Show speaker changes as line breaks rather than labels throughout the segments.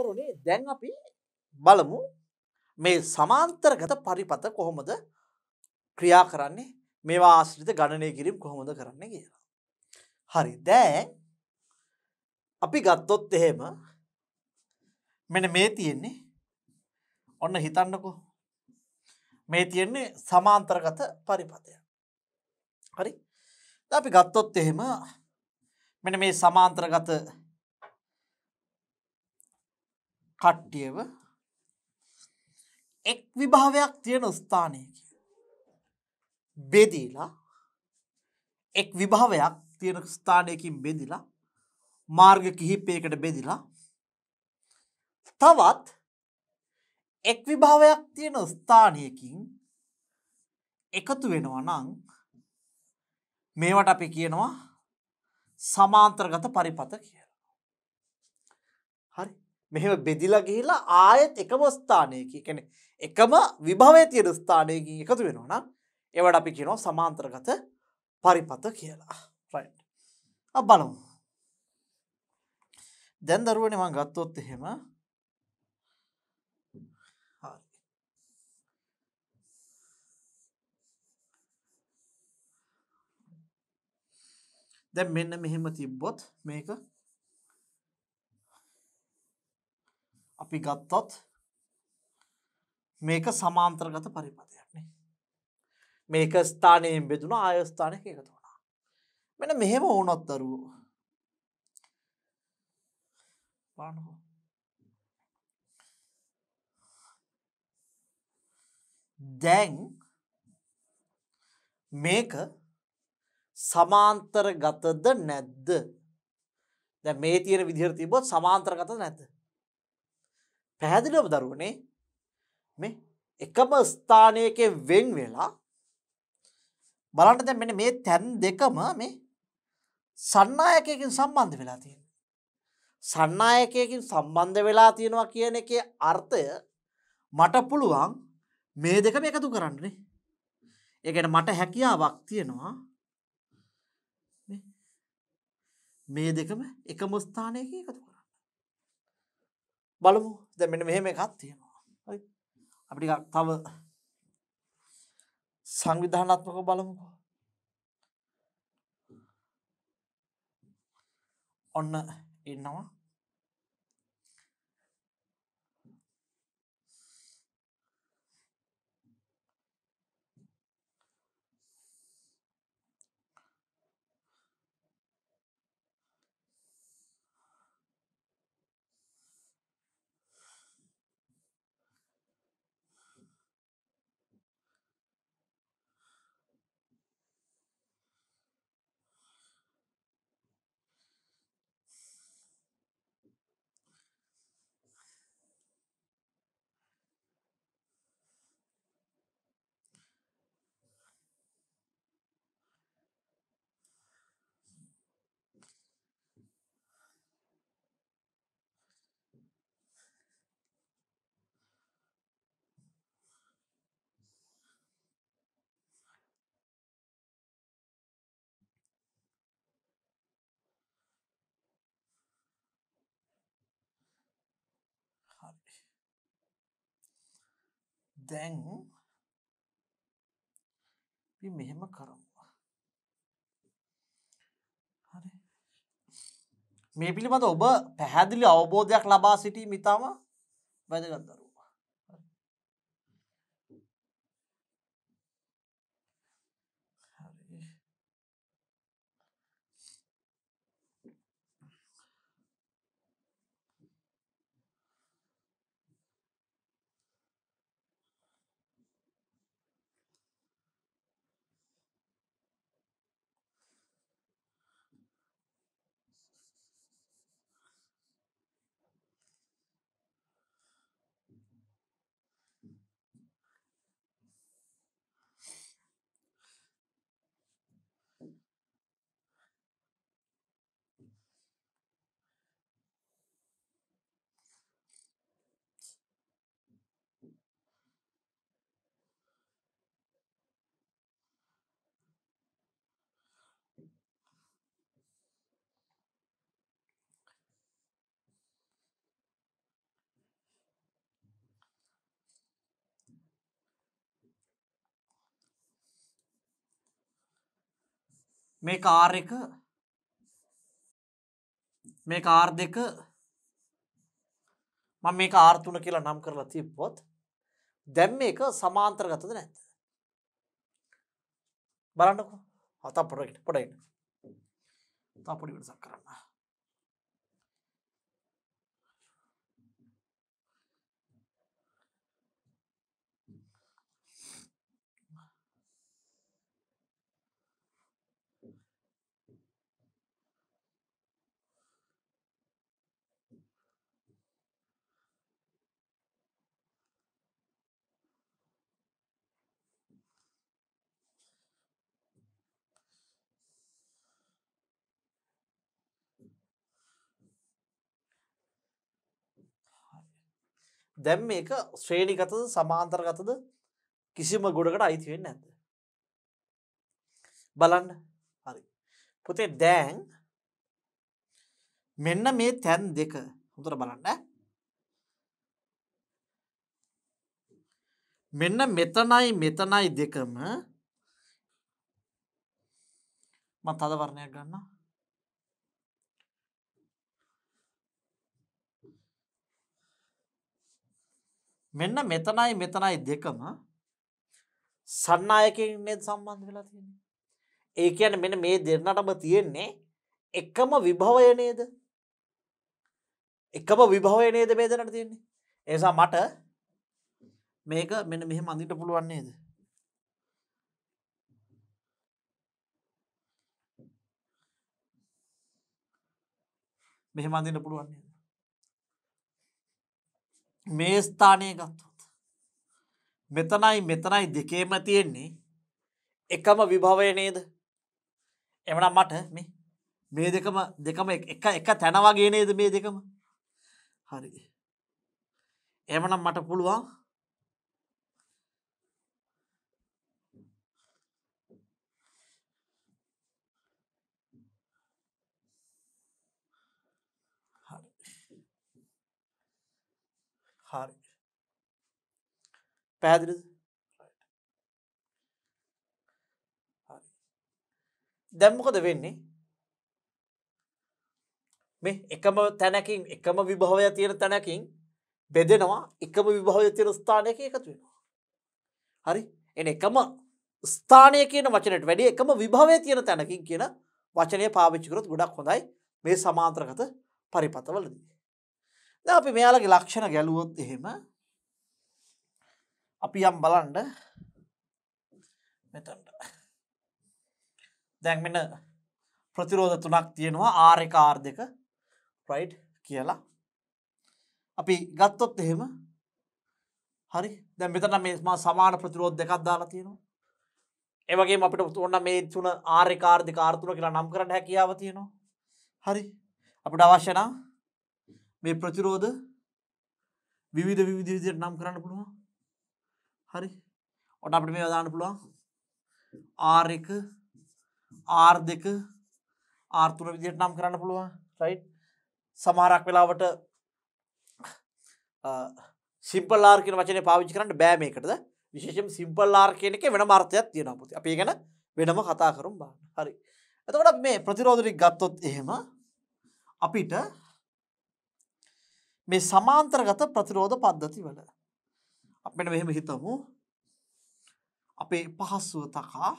කරුණේ දැන් අපි බලමු මේ සමාන්තරගත පරිපත කොහොමද ක්‍රියා කරන්නේ මේවා ආශ්‍රිත ගණනය කිරීම කොහොමද කරන්න කියලා. හරි දැන් අපි ගත්තොත් එහෙම මෙන මේ තියෙන්නේ ඔන්න හිතන්නකෝ මේ තියෙන්නේ සමාන්තරගත පරිපතය. හරි අපි ගත්තොත් එහෙම මෙන මේ සමාන්තරගත කට්ටියව එක් විභාවයක් තියෙන ස්ථානයක බෙදීලා එක් විභාවයක් තියෙන ස්ථානයකින් බෙදිලා මාර්ග කිහිපයකට බෙදිලා තවත් එක් විභාවයක් තියෙන ස්ථානයකින් එකතු වෙනවා නම් මේවට අපි කියනවා සමාන්තරගත පරිපත කිය මෙහෙම බෙදිලා ගිහිලා ආයෙත් එකම ස්ථානයක කියන්නේ එකම විභවයේ තියෙන ස්ථානයකින් එකතු වෙනවා නම් ඒවට අපි කියනවා සමාන්තරගත පරිපත කියලා. right. අප බලමු. දැන් දරුවනේ මම ගත්තොත් එහෙම හරි. දැන් මෙන්න මෙහෙම තිබ්බොත් මේක අපි ගත්තොත් මේක සමාන්ත්‍රගත පරිපදයක්නේ මේක ස්ථානයෙන් බෙදුණ ආයස්ථානක එකතු වුණා මෙන මෙහෙම ඕනොත්තරුව පානහෝ දැන් මේක සමාන්තර ගතද නැද්ද දැ මේ තියෙන විදිර තිබොත් සමාන්තර ගත නැත පැහැදිලම දරුවනේ මේ එකම ස්ථානයකෙන් වෙන් වෙලා බලන්න දැන් මෙන්න මේ තැන් දෙකම මේ සන්නායකයකින් සම්බන්ධ වෙලා තියෙන. සන්නායකයකින් සම්බන්ධ වෙලා තියෙනවා කියන එකේ අර්ථය මට පුළුවන් මේ දෙකම එකතු කරන්නනේ. ඒකට මට හැකියාවක් තියෙනවා මේ දෙකම එකම ස්ථානයක එකතු කර. බලමු දැන් මෙන්න මෙහෙම එකක් තියෙනවා. හරි. අපි ටිකක් තව සංවිධානාත්මකව බලමුකෝ. ඔන්න එනවා දැන් අපි මෙහෙම කරමු හරි මේ පිළිබඳ ඔබ පැහැදිලි අවබෝධයක් ලබා සිටී මිතාම වැදගත්දරු මේ කාර් එක මේ කාර් දෙක මම මේ ආර්තුන කියලා නම් කරලා තිබ්බොත් දැම් මේක සමාන්තරගතද නැත බලන්නකු හතා පොඩට පොඩන්න තා පොඩිට සක් කරන්න දැම් මේක ශ්‍රේණිගතද සමාන්තරගතද කිසිම ගොඩකට අයිතිවෙන්න ඇද. බලන්න හරි. පොතේ දෑන් මෙන්න මේ තැන් දෙක හොතර බලන්න මෙන්න මෙතනයි මෙතනයි දෙකම මත් අදවරණයක් ගන්නා මෙන්න මෙතනයි මෙතනයි දෙකම සන්නායකෙන්ෙන් සම්බන්ධ වෙලා තියෙන. ඒ කියන මෙන මේ දෙන්නටම තියෙන්නේ එකම විභවය නේද එකම විභවය නේද මේ දෙනට තියෙන්නේ ඒසා මට මේක මෙන මෙහෙ මඳට පුළුවන්නේද මෙහෙ මඳන්න පුළුවන්නේ මේ ස්ථානය ගත්තොත්. මෙතනයි මෙතනයි දෙකේම තියෙන්නේ එකම විභවය නේද එමනම් මට මේ මේ දෙකම දෙකම එක එක තැන වගේ නේද මේ දෙකම හරි එමනම් මට පුළුවන් හරි පැදිරිද දැම්මොකද වෙන්නේ මේ එකම තැනකින් එකම විභාවය තියෙන තැනකින් බෙදෙනවා එකම විභාවය තියෙන ස්ථානයක එකතු වෙනවා හරි එන එකම ස්ථානය කියන වචනට වැඩි එකම විභාවය තියෙන තැනකින් කියන වචනය පාවිච්චිකරොත් ගොඩක් හොඳයි මේ සමාන්ත්‍රගත පරිපතවලදී දැන් අපි මෙයාලගේ ලක්ෂණ ගැලුවොත් එහෙම අපි යම් බලන්න මෙතනට දැන් මෙන්න ප්‍රතිරෝධ තුනක් තියෙනවා R1 R2 right කියලා අපි ගත්තොත් එහෙම හරි දැන් මෙතන මේ මා සමාන ප්‍රතිරෝධ දෙකක් දාලා තියෙනවා ඒ වගේම අපිට ඕන මේ තුන R1 R2 R3 කියලා නම් කරන්න හැකියාව තියෙනවා හරි අපිට අවශ්‍ය නම් මේ ප්‍රතිරෝධ විවිධ විවිධ විදිහට නම් කරන්න පුළුවන්. හරි. ඔන්න අපිට මේවා දාන්න පුළුවන්. R1 R2 R3 විදිහට නම් කරන්න පුළුවන්. රයිට්. සමහරක් වෙලාවට සිම්පල් R කියන වචනේ පාවිච්චි කරන්න බෑ මේකටද? විශේෂයෙන් සිම්පල් R කියන එකේ වෙනම අර්ථයක් තියෙනවා පුතේ. අපි ඒක ගැන වෙනම කතා කරමු බලන්න. හරි. එතකොට මේ ප්‍රතිරෝධ ටික ගත්තොත් එහෙම අපිට මේ සමාන්තරගත ප්‍රතිරෝධ පද්ධතිවල. අපිට මෙහෙම හිතමු. අපේ පහසුව තකා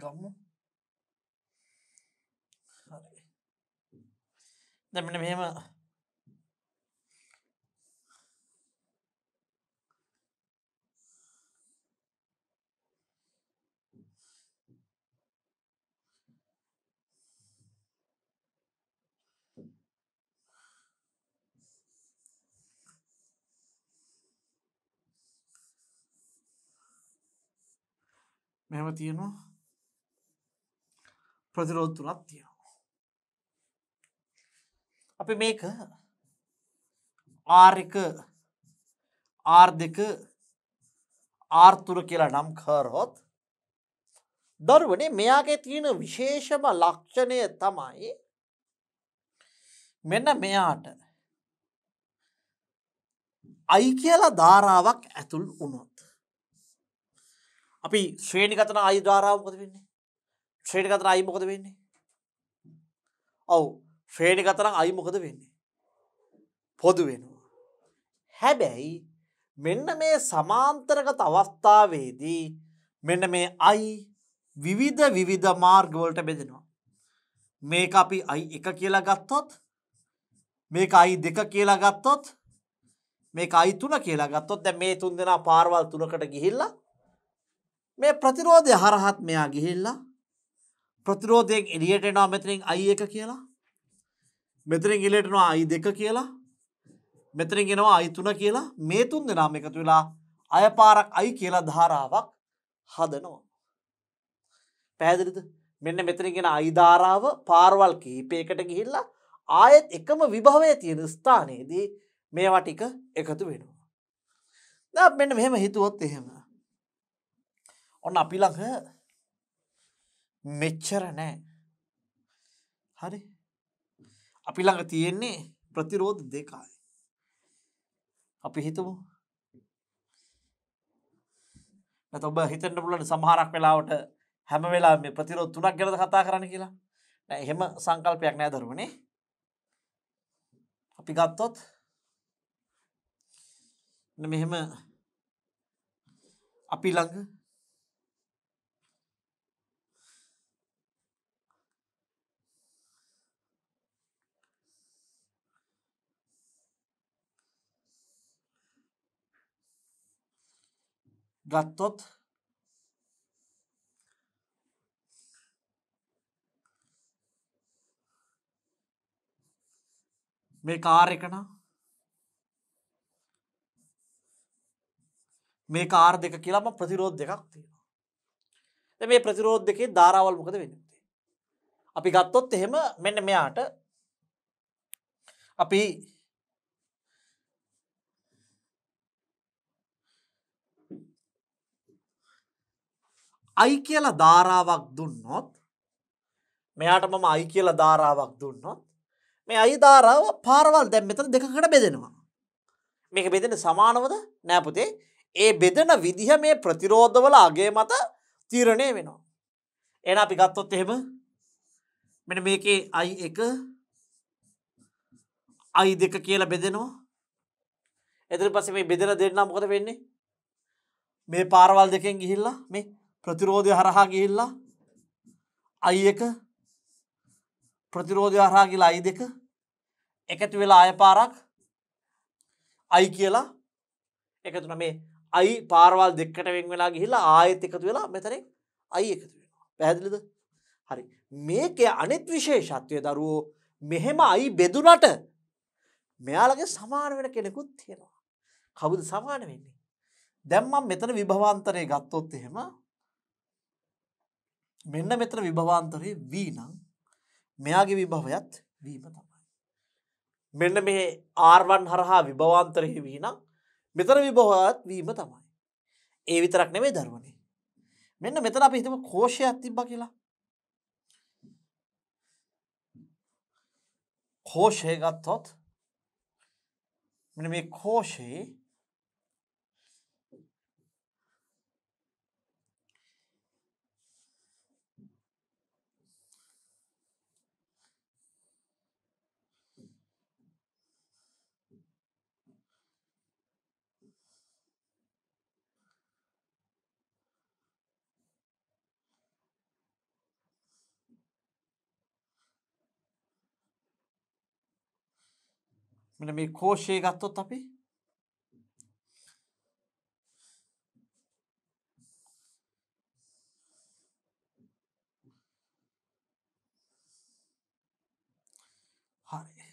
ගමු හරි දැමට මෙහෙම මෙහම තියෙනවා ප්‍රතිරෝධ තුනක් තියෙනවා. අපි මේක ආර්ක ආර් දෙක ආර්තුර කියලා නම් කරහොත් දරුවනේ මෙයාගේ තියෙන විශේෂම ලක්ෂණය තමයි මෙන්න මෙයාට අයි කියලා ධාරාවක් ඇතුල් වුණොත් අපි ශ්‍රේණිගතන අයි ධාරාවකද වෙන්නේ ශ්‍රේණි කතරන් අයි මොකද වෙන්නේ ඔව් ශ්‍රේණි කතරන් අයි මොකද වෙන්නේ පොදු වෙනවා හැබැයි මෙන්න මේ සමාන්තරගත අවස්ථාවේදී මෙන්න මේ අයි විවිධ විවිධ මාර්ගවලට බෙදෙනවා මේක අපි අයි එක කියලා ගත්තොත් මේක අයි දෙක කියලා ගත්තොත් මේක අයි තුන කියලා ගත්තොත් දැ මේ තුන් දෙනා පාර්වල් තුනකට ගිහිල්ලා මේ ප්‍රතිරෝධය හරහත් මෙයා ගිහිල්ලා ප්‍රතිරෝධයෙන් එලියට එනවා මෙතනින් අයි එක කියලා මෙතරින් ඉලටනවා අයි දෙක කියලා මෙතරින් එෙනවා අයි තුන කියලා මේ තුන් දෙනාම එකතු වෙලා අයපාරක් අයි කියලා ධාරාවක් හදනවා. පැදිරිද මෙන්න මෙතරිගෙන අයිධාරාව පාර්වල් කීපයකට ගිහිල්ලා ආයෙත් එකම විභවය තියෙන ස්ථානයේදී මේවා ටික එකතු වෙනවා. ද මෙන්න මෙහෙම හිතුවොත් එහෙම. ඔන්න අපිලඟ මෙච්චර නෑ හරි අපි ළඟ තියෙන්නේ ප්‍රතිරෝධ දෙකයි අපි හිතමු නැත්නම් ඔබ හිතන්න පුළුවන් සමහරක් වෙලාවට හැම වෙලාවෙම මේ ප්‍රතිරෝධ තුනක් ගැනද කතා කරන්න කියලා නෑ එහෙම සංකල්පයක් නෑ දරුවනේ අපි ගත්තොත් මෙහෙම අපි ළඟ ගත්තොත් මේ කාර් එක නම් මේ කාර් දෙක කියලාම ප්‍රතිරෝධ දෙකක් තියෙනවා. දැන් මේ ප්‍රතිරෝධ දෙකේ ධාරාවල් මොකද වෙන්නේ? අපි ගත්තොත් එහෙම මෙන්න මෙයාට අපි අයි කියලා ධාරාවක් දුන්නොත් මෙයාට මම අයි කියලා ධාරාවක් දුන්නොත් මේ අයි ධාරාව පාරවල් දැම් මෙතන දෙකකට බෙදෙනවා. මේක බෙදෙන සමානවද නෑපුතේ ඒ බෙදෙන විදිහ මේ ප්‍රතිරෝධවල අගේ මත තීරණය වෙනවා. එන අපි ගත්තොත් එහෙම මෙන මේකේ අයි එක අයි දෙක කියලා බෙදෙනවා එතර පස මේ බෙදෙන දෙන්නම් මොකද වෙන්නේ මේ පාරවල් දෙකෙන් ගිහිල්ලා මේ ප්‍රතිරෝධය හරහා ගිහිල්ලා අයි එක ප්‍රතිරෝධය හරහා ගිලා අයි දෙක එකතු වෙලා අය පාරක් අයි කියලා එකතුන මේ අයි පාරවල් දෙකට වෙන් වෙලා ගිහිලා ආයෙත් එකතු වෙලා මෙතරින් අයි එකතු වෙනවා පැහැදිලිද හරි මේක අනෙත් විශේෂත්වය දරුවෝ මෙහෙම අයි බෙදුනට මෙයාලගේ සමාන වෙන කෙනෙකුත් තියෙනවා කවුද සමාන වෙන්නේ දැම්මම් මෙතන විභවන්තරය ගත්තොත් එහෙම මෙන්න මෙතන විභවාන්තරයේ වී නම් මෙයාගේ විභවයත් වීම තමයි. මෙන්න මේ ආර්වන් හරහා විභවාන්තරයෙහි වී නම් මෙතන විභවත් වීම තමයි. ඒ විතරක් නෙමේ ධර්මණය. මෙන්න මෙතන අපි හිතම කෝෂයක් තිබ්බ කියලා. කෝෂය ගත්තොත් මෙ මේ කෝෂයේ මෙන්න මේ කෝෂය ගත්තොත් අපි හරි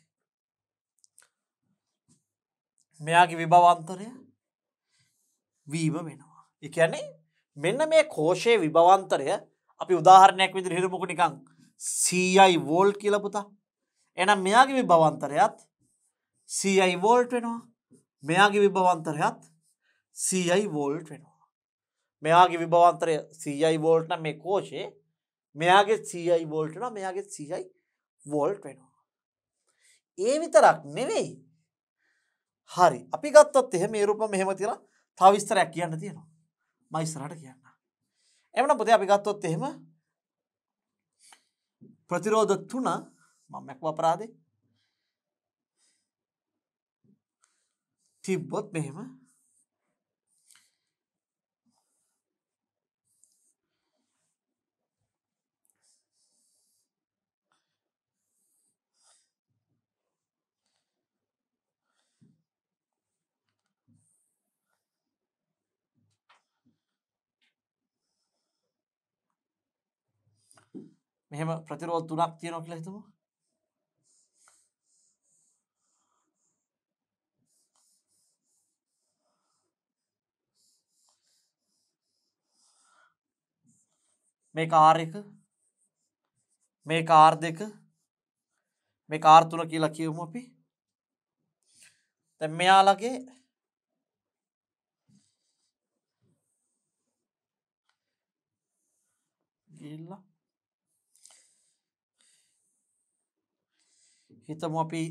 මෙයාගේ විභවන්තරය වීම වෙනවා එකන්නේ මෙන්න මේ කෝෂය විභවන්තරය අපි උදාහරණයක් විදිර හිරමුකු නිකං සීයි වෝල් කියලපුතා එනම් මෙයාගේ විභවන්තරයත් සීයි වෝල්ට් වෙනවා මෙයාගේ විභවන්තරයත් සීයි වෝල්ට් වෙනවා මෙයාගේ විභවන්තරය සීයි වෝල්ට්න මේ කෝෂේ මෙයාගේ සීයි වෝල්ට්න මෙයාගේ සීයි වෝල්ට් වෙනවා ඒ විතරක් නෙවෙයි හරි අපි ගත්තත් එහෙ මේ රුප මෙහෙම තිලා තවිස්තරයක් කියන්න තියෙනවා මයිස්තරට කියන්න එමන පොතේ අපි ගත්තොත් එහෙම ප්‍රතිරෝධ තුන මම මැක් වපරාදේ තිබ්බොත් මෙහෙම මෙහෙම ප්‍රතිරෝධ තුනක් තියෙනවා කියලා හිතමු. මේ කාර් එක මේ කාර් දෙක මේ කාර් තුන කියලා කියමු අපි දැන් මෙයාලගේ ගිහිල්ලා හිතමු අපි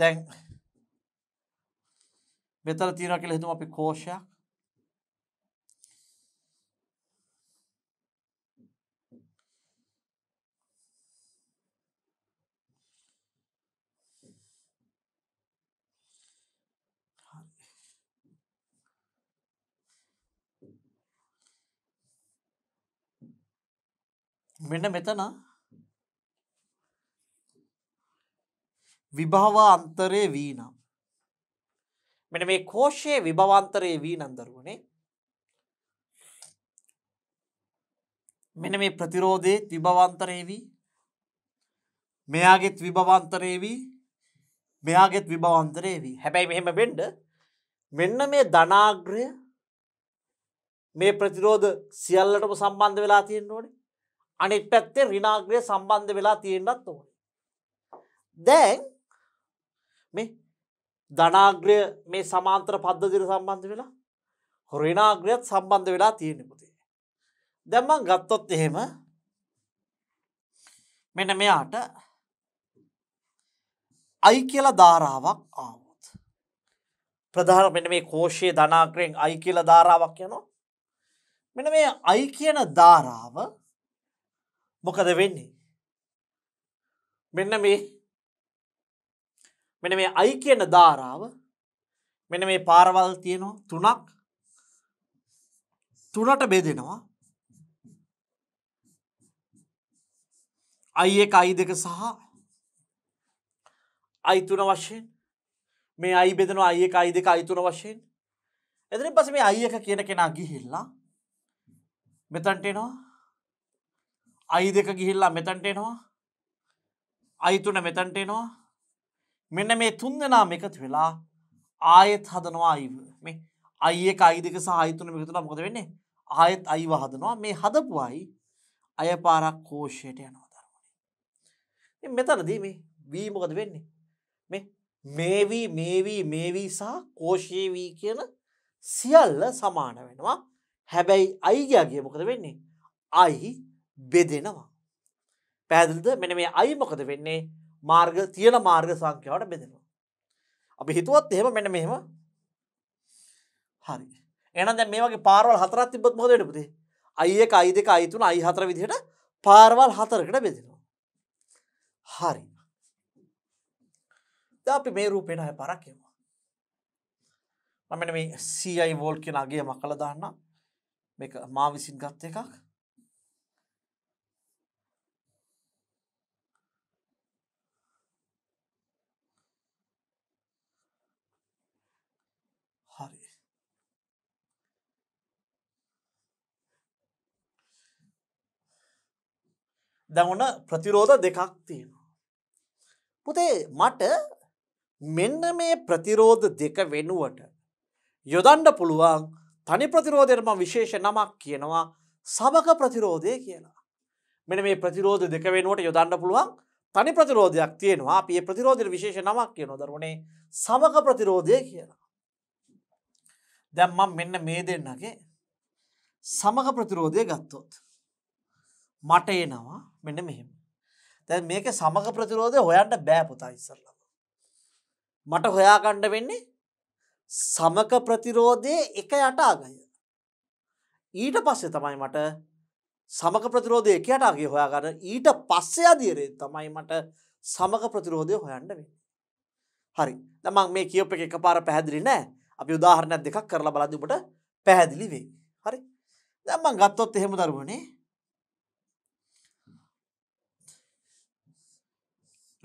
දැන් මෙතන තියෙනවා කියලා හිතමු අපි කෝෂයක් මෙන්න මෙතන විභවාන්තරයේ වීනම්. මෙන මේ කෝෂයේ විභවාන්තරයේ වීනම් දරුවනේ මෙන මේ ප්‍රතිරෝධයේ විභවන්තරයේ වී මෙයාගෙත් විභවන්තරයේ වී මෙයාගෙත් විභවන්තරයේ වී හැබැයි මෙහෙම වෙන්ඩ මෙන්න මේ ධනාග්‍රය මේ ප්‍රතිරෝධ සියල්ලටම සම්බන්ධ වෙලා තියෙන්න්න ඕනේ අනිත් පැත්තේ රිනාග්‍රය සම්බන්ධ වෙලා තියෙන්න්නත් ඕන දැන් මේ ධනාග්‍රය මේ සමාන්ත්‍ර පද්ධතිර සම්බන්ධ වෙලා හොරිනාග්‍රයත් සම්බන්ධ වෙලා තියෙනෙපුතේ. දැම්මන් ගත්තොත් එහෙම මෙන මෙයාට අයි කියලා ධාරාවක් ආවොත්. ප්‍රධාන මෙන මේ කෝෂයේ ධනාග්‍රයෙන් අයි කියල ධාරාවක් යනවා. මෙන මේ අයි කියන ධාරාව මොකද වෙන්නේ. මෙන්න මේ මෙන මේ අයි කියන ධාරාව මෙන මේ පාරවල් තියෙනවා තුනක් තුනට බෙදෙනවා අයි එක අයි දෙක සහ අයිතුන වශයෙන් මේ අයි බෙදනවා අයි එක අයි දෙක අයිතුන වශයෙන් එදරින් පස මේ අයි එක කියන කෙනා ගිහිල්ලා මෙතන්ටෙනවා අයි දෙක ගිහිල්ලා මෙතන්ටෙනවා අයිතුන මෙතන්ටෙනවා මෙන්න මේ තුන් දෙනාම එකතු වෙලා ආයෙත් හදනවා අයිව මේ අයි එක අයිදක සාහිතුන මිතුලා මොකද වෙන්නේ ආයෙත් අයිව හදනවා මේ හදපුවයි අය පාරක් කෝෂයට යනවා දරුවනේ මෙතනදී මේ වී මොකද වෙන්නේ මේ මේවී මේවී මේවී සහ කෝෂයවී කියන සියල්ල සමාන වෙනවා හැබැයි අයිගයාගේ මොකද වෙන්නේ අයි බෙදෙනවා පැදිල්ද මෙන මේ අයි මොකද වෙන්නේ මාර්ග තියෙන මාර්ග සංඛ්‍යාවට බෙදෙනවා. අපි හිතුවත් එහෙම මෙන්න මෙහෙම හරි. එහෙනම් දැන් මේ වගේ පාරවල් හතරක් තිබ්බොත් මොකද වෙන්නේ පුතේ? i1 i2 i3 i4 විදිහට පාරවල් හතරකට බෙදෙනවා. හරි. දැන් අපි මේ රූපේ ණය පාරක් කියමු. මම මෙන්න මේ CI volt කියන අගය මකලා දාන්න. මේක මා විසින් ගත් එකක්. දැවන ප්‍රතිරෝධ දෙකක් තියෙනවා. පුතේ මට මෙන්න මේ ප්‍රතිරෝධ දෙක වෙනුවට යොදන්ඩ පුළුවන් තනි ප්‍රතිරෝධයටම විශේෂ නමක් කියනවා සමක ප්‍රතිරෝධය කියලා. මෙන මේ ප්‍රතිරෝධ දෙක වෙනුවට යොදන්න පුළුවන් තනි ප්‍රතිරෝධයක් තියෙනවා අපේ ප්‍රතිරෝධයට විශේෂ නමක් කියන දරුණේ සමක ප්‍රතිරෝධය කියලා. දැම්මම් මෙන්න මේ දෙන්නගේ සමක ප්‍රතිරෝධය ගත්තොත්. මට එනවා මෙන්න මෙහෙම. දැ මේක සමග ප්‍රතිරෝධය හොයන්න බෑ පුතා ඉස්සරලම. මට හොයාකණ්ඩ වෙන්නේ සමක ප්‍රතිරෝධය එක යටාගය. ඊට පස්සේ තමයි මට සමක ප්‍රතිරෝධය එක යටාගේ හොයාගර ඊට පස්සේ අදියරේ තමයි මට සමක ප්‍රතිරෝධය හොයන්න වෙන්න. හරි දමන් මේ කියප එක පාර පැහැදිලි නෑ අපි උදාහරණයක් දෙකක් කරලා බලදිබට පැහැදිලි වේ. හරි දම්මන් ගත්තොත් එහෙම දරුවනේ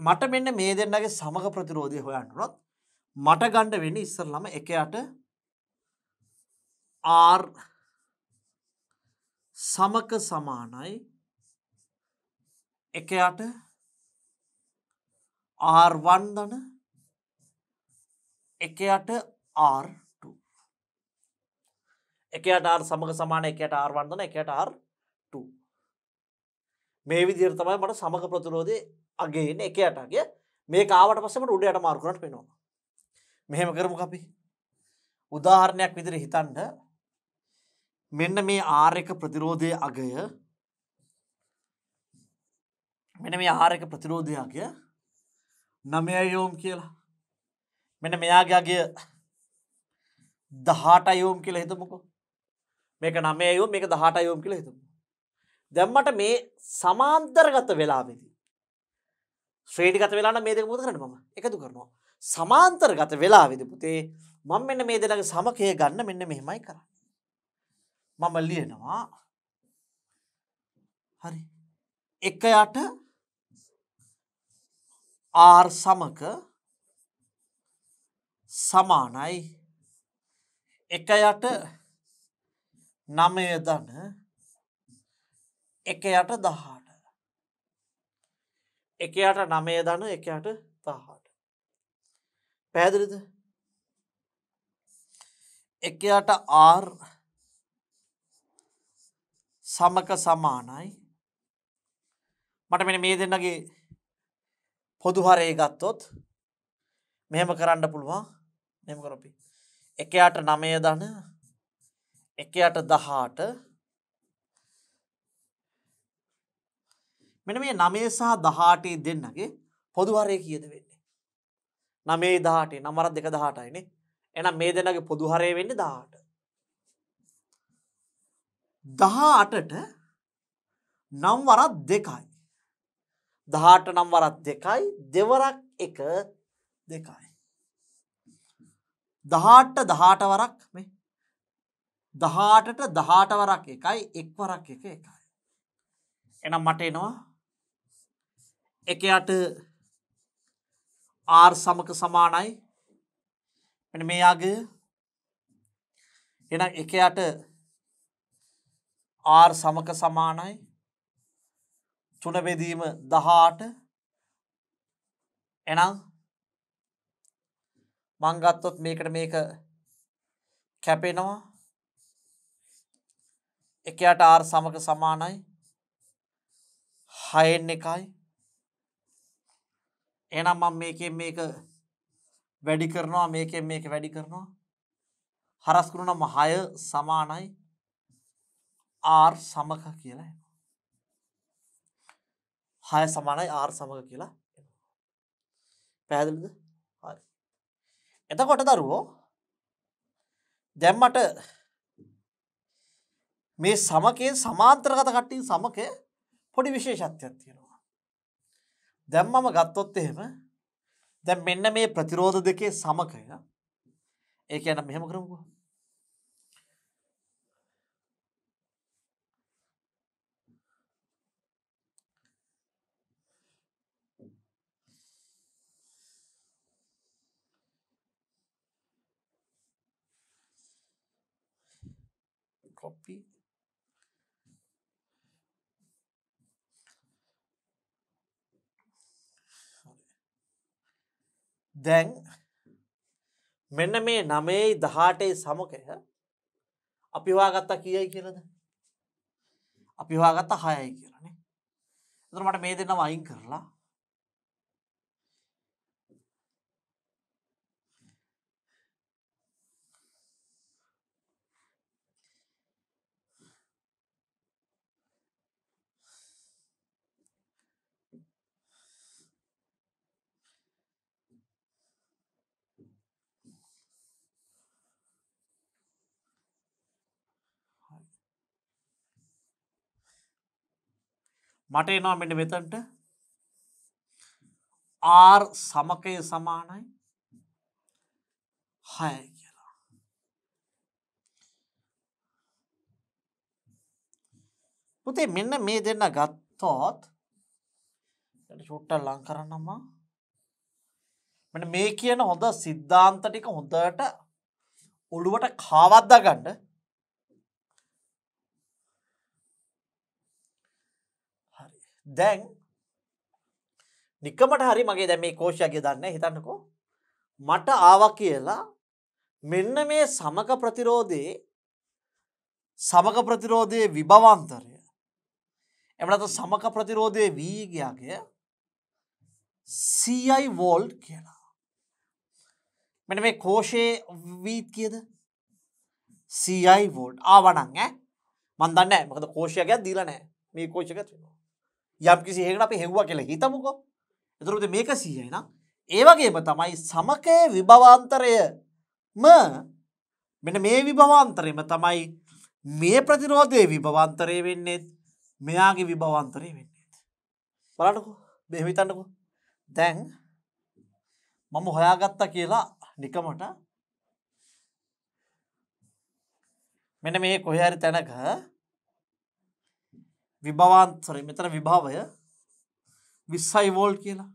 මට මෙන්න මේ දෙන්නගේ සමග ප්‍රතිරෝධය හොයන්නනොත් මට ගණ්ඩ වෙන්න ඉස්සරලම එකයට ආර් සමක සමානයි එකයට ආර්වන්දන එකයට ආර් එකට ආර් සමග සමාන එකට ආර්වන්දන එකට ආර් මේ විදිරතමයි මට සමග ප්‍රතිරෝධය අගේන එක අටගේ මේ කාවට පසම උඩයට මාර්කුණට පෙනවා. මෙහෙම කරමු අපි. උදාහරණයක් විදිර හිතන්ඩ මෙන්න මේ ආර්යක ප්‍රතිරෝධය අගය මෙන මේ ආරක ප්‍රතිරෝධයක්ය නමයයෝම් කියලා මෙන මෙයාගේගේ දහට අයෝම් කියලා හිතමුකෝ මේක නමයයෝ මේක දහට අයෝම් කියලා හිතමු දැම්මට මේ සමාන්තරගත වෙලාවෙදී ශ්‍රේඩිගත වෙලාන මේ දෙක මුද කරන ම එකතු කරනවා. සමාන්තරගත වෙලා විදිපුතේ මං මෙන්න මේ දෙලගේ සමකය ගන්න මෙන්න මෙහෙමයි කරන්න. මම ලියනවා හරි එකයට ආර් සමක සමානයි එකයට නමය දන එකයට දහට එකයට නමය දන එකයට තහාට පැදිරිද එකයට ආර් සමක සමානයි මට මෙ මේ දෙන්නගේ පොදුහරේ ගත්තොත් මෙහෙම කරන්න පුළුවන් මෙම කරපි එකයට නමය දන එකයට දහාට මෙන මේ නමේ සහ දහටේ දෙන්නගේ පොදුහරය කියද වෙන්නේ. නමේ දාටේ නමරත් දෙක දහටයිනෙ එනම් මේ දෙනගේ පොදුහරය වෙන්න දාට. දහටට නම්වරත් දෙකයි. දහට නම්වරත් දෙකයි දෙවරක් එක දෙකයි. දහට දහට වරක් මේ දහටට දහට වරක් එකයි එක්වරක් එක එකයි. එනම් මට එනවා එකයට ආර් සමක සමානයි මෙ මේයාගේ එන එකයට ආර් සමක සමානයි තුනබෙදීම දහාට එනම් මංගත්තොත් මේකට මේක කැපෙනවා එකයට ආර් සමක සමානයි හයෙන් එකයි එහෙනම් මම මේකෙන් මේක වැඩි කරනවා මේකෙන් මේක වැඩි කරනවා. හරස් කරනම 6 සමානයි r සමක කියලා එනවා. 6 සමානයි r සමක කියලා එනවා. පැහැදිලිද? හරි. එතකොට දරුවෝ දැන් මට මේ සමකේ සමාන්තරගත කට්ටිය සමකේ පොඩි විශේෂත්වයක් තියෙනවා. දැන් මම ගත්තොත් එහෙම දැන් මෙන්න මේ ප්‍රතිරෝධ දෙකේ සමකය ඒ කියන්නේ මෙහෙම කරමුකෝ copy දැන් මෙන්න මේ නමේයි දහටේ සමකය අපි හවාගත්තා කියයි කියලද අපි හවාගත්තා හයයි කියලනේ
එතර මට මේ දෙන්නම අයින්
කරලා මට එනවා මෙට මෙතන්ට ආර් සමකය සමානයි හය කියලා පුතේ මෙන්න මේ දෙන්න ගත්තෝත් චුට්ට ලං කරන්නම්මා මෙ මේ කියන හොඳ සිද්ධාන්ත ටික හොඳට ඔළුවට කාවද්දා ගණ්ඩ දැන් නිකමට හරි මගේ දැ මේ කෝෂයගේ දන්න හිතන්නකෝ මට ආව කියලා මෙන්න මේ සමක ප්‍රතිරෝධයේ සමක ප්‍රතිරෝධය විභවන්තරය එමනත සමක ප්‍රතිරෝධය වීගයාගේ සයි වෝල්ඩ් කියලා මෙන මේ කෝෂයේ වීත් කියද සයි වෝඩ් ආවනං මන්දන්න මකද කෝෂයගයක් දීලනෑ මේ කෝෂකත් වෙනවා යම් කිසි ඒකට අපි හෙව්ව කියලා හිතමුකෝ එතුරුද මේක සීයන ඒවගේම තමයි සමකය විභවාන්තරයම මෙන මේ විභවාන්තරයම තමයි මේ ප්‍රතිරෝධය විභවන්තරය වෙන්නේත් මෙයාගේ විභවන්තරය වෙන්නේත් බලටකු බෙහිවිතන්නකු දැන් මම හොයාගත්තා කියලා නිකමට මෙන මේ කොහරි තැනක විභවාන්තරය මෙතන විභාවය විස්සයි වෝල් කියලා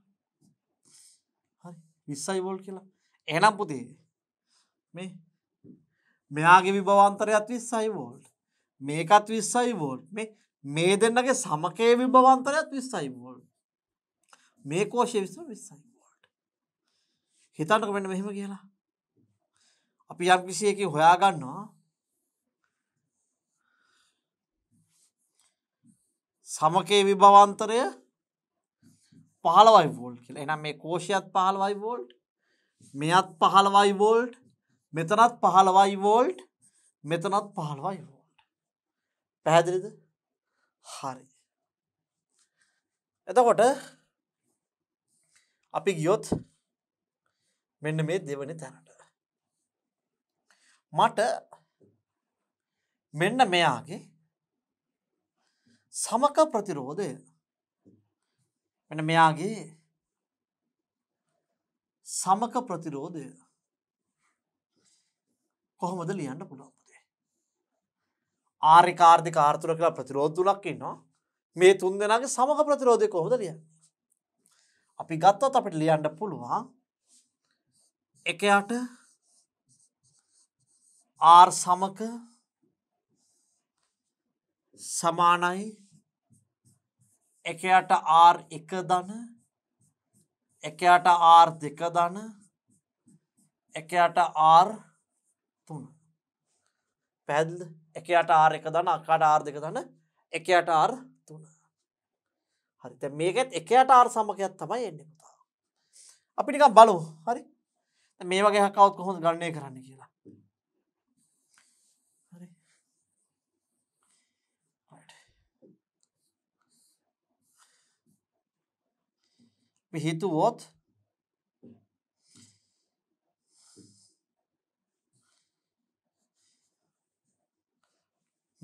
විස්සයි වෝල් කියලා එනම් පුතේ මේ මෙයාගේ විභවන්තරයත් විස්සයි වෝල්ට් මේකත් විස්සයි වෝල්ට් මේ මේ දෙන්නගේ සමකය විභවන්තරයත් විස්සයි වෝල්ට් මේ කෝෂය විස විස්සයි වෝල්ට් හිතන්නක වෙන්න මෙහෙම කියලා අපි යම්කිසියක හොයාගන්නවා සමකයේ විභවන්තරය පහලවයි වෝල්් කියල එනම් මේ කෝෂයත් පහලවයි වෝල්ට් මෙයත් පහලවයි වෝල්ට් මෙතනත් පහලවයි වෝල්ට් මෙතනත් පහලවයි වෝල්ට් පැහැදිලිද හරි එතකොට අපි ගියොත් මෙන්න මේ දෙවනි තැනට මට මෙන්න මෙයාගේ සමක ප්‍රතිරෝධය වෙන මෙයාගේ සමක ප්‍රතිරෝධය කොහොමද ලියන්න පුළුවන්පුදේ ආරිකාර්ධික ආර්තුර කියලා ප්‍රතිරෝධ තුලක් ඉන්නවා මේ තුන් දෙෙනගේ සමක ප්‍රතිරෝධය කොහොද ලිය අපි ගත්තත් අපට ලියන්න පුළුවන් එකයාට ආර් සමක සමානයි එකයට ආර් එක දන එකයට ආර් දෙක දන එකයට ආර් තුන පැල් එකයට ආර් එක දන අකාට ආර් දෙක දන එකයට ආර් තුන හරිත මේකත් එකයට ආර් සමකයක් තමයි එන්න පුතා අපිටික බලු හරි මේ වගේ කවත් කොහොඳ ගණනය කරන්න කියලා අපි හිතුවොත්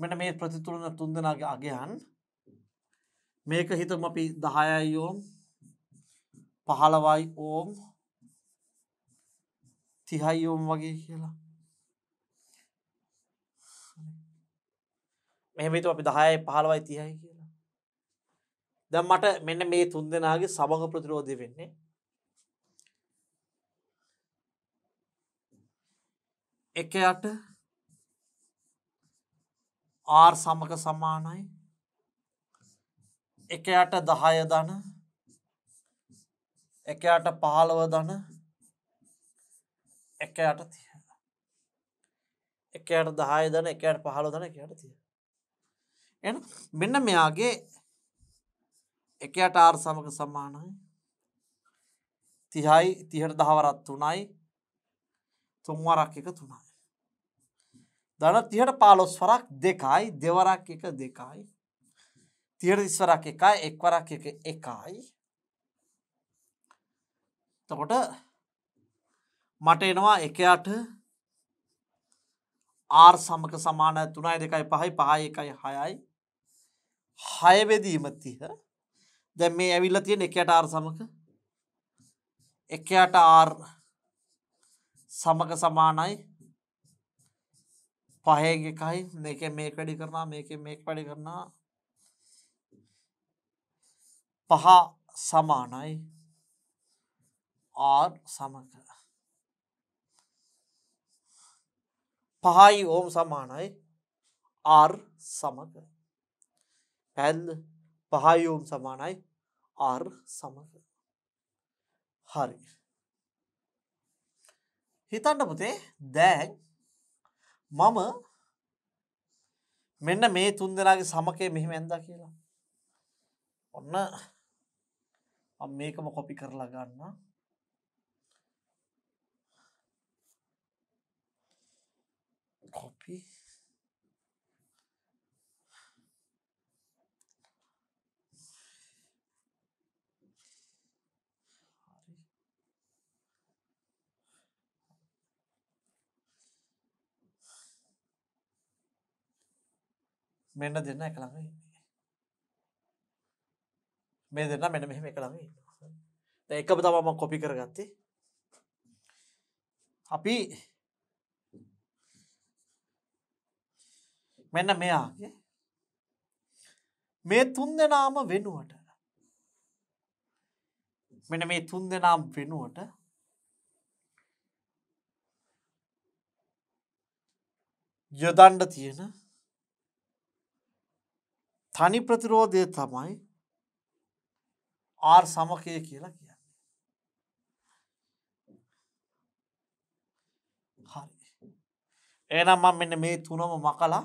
මෙන්න මේ ප්‍රතිතුලන තුන්දෙනගේ අගයන් මේක හිතම අපි දහයයි ඕම් පහළවයි ඕම් තිහයි ඕම් වගේ කියලා මෙහමතු අපි දහය පහළවයි තියයි කියලා දැන් මට මෙන්න මේ තුන් දෙනාගේ සමග ප්‍රතිරෝධය වෙන්නේ එකයට ආර් සමක සමානයි එකයට දහය දන එකයට පහළව දන එකයට තිය එකයට දහය දන එකයට පහළ දන එකයට තිය එ මෙන්න මෙයාගේ 1ට r සමග සමානයි 30යි 30ට 10 වරක් 3යි 3 වරක් 1 3යි දන 30ට 15 වරක් 2යි දෙවරක් 1 2යි 30 30 වරක් 1යි එක් වරක් 1 1යි එතකොට මට එනවා 1ට R සමක සමාන 3යි 2යි 5යි 5යි 1යි 6යි 6 බෙදීම 30 දැ මේ ඇවිල්ල තියෙන එකට ආර් සමක එකට ආර් සමක සමානයි පහේග එකයි මේක මේක වැඩි කරනා මේක මේක වැඩි කරනා පහ සමානයි ආර් සමක පහයි ඕම් සමානයි ආර් සමක පැල් පහයෝම් සමානයි R සමග. හරි. හිතන්න පුතේ දැන් මම මෙන්න මේ තුන් දෙනාගේ සමකය මෙහෙම ඇන්දා කියලා. ඔන්න මේකම කොපි කරලා ගන්න. කොපි මෙන්න දෙන්න එක ළඟ ඉන්නේ. මේ දෙන්න මෙන්න මෙහෙම එක ළඟ ඉන්නවා. දැන් එකම තමයි මම කොපි කරගත්තේ. අපි මෙන්න මෙයාගේ මේ තුන් දෙනාම වෙනුවට මෙන්න මේ තුන් දෙනාම් වෙනුවට යොදන්ඩ තියෙන තනි ප්‍රතිරෝධය තමයි ආර් සමකය කියලා කියන්නේ. හරි. එනම් මම මෙන්න මේ තුනම මකලා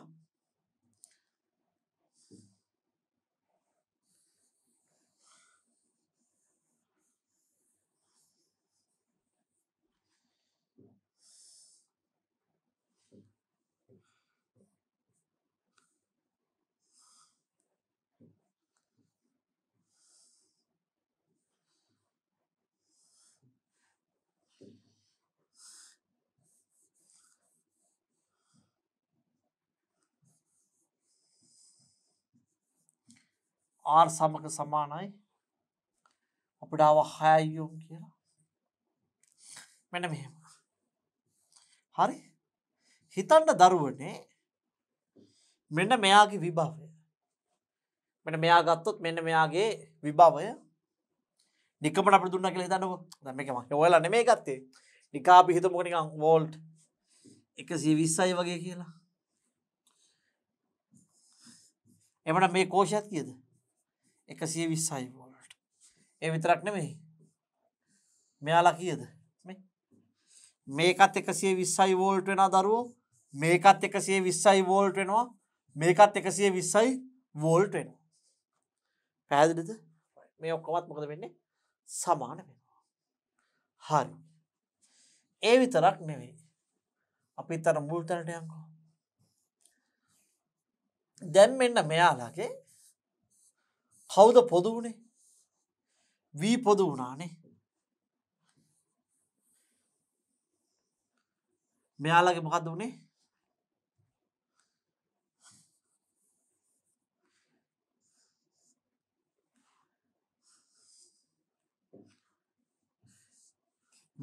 ආර් සමක සමානයි අපිට ආව හයයෝම් කියලා මෙන මෙහෙම හරි හිතන්න දරුවනේ මෙන්න මෙයාගේ විභාවය මෙන මෙයා ගත්තොත් මෙන්න මෙයාගේ විභාවය නිකමට අප දුන්න කියලා හිතන්නකො දැන් මේක මම ඔයාලා නෙමෙයි ගත්තේ නිකා අපි හිතමුකෝ නිකන් වෝල්ට් 120යි වගේ කියලා එමන මේ කෝෂයත් කියද එකසිය විස්සයි වෝල්ට ඒ විතරක් නෙමෙයි මෙයාලා කියද මේකත් එකසිය විස්සයි වෝල්ට වෙන දරුවෝ මේකත් එකසිය විස්සයි වෝල්ට වෙනවා මේකත් එකසිය විස්සයි වෝල්ට වෙන පැහැදිලිද මේ ඔක්කවත් මොකද වෙන්නේ සමාන වෙනවා හරි ඒ විතරක් නෙවෙයි අපි තර මුල්තරට යංකෝ දැන් මෙන්න මෙයාලාගේ කවුද පොදු වුණේ වී පොදු වුණානේ මෙයාලගේ මොකද වුණේ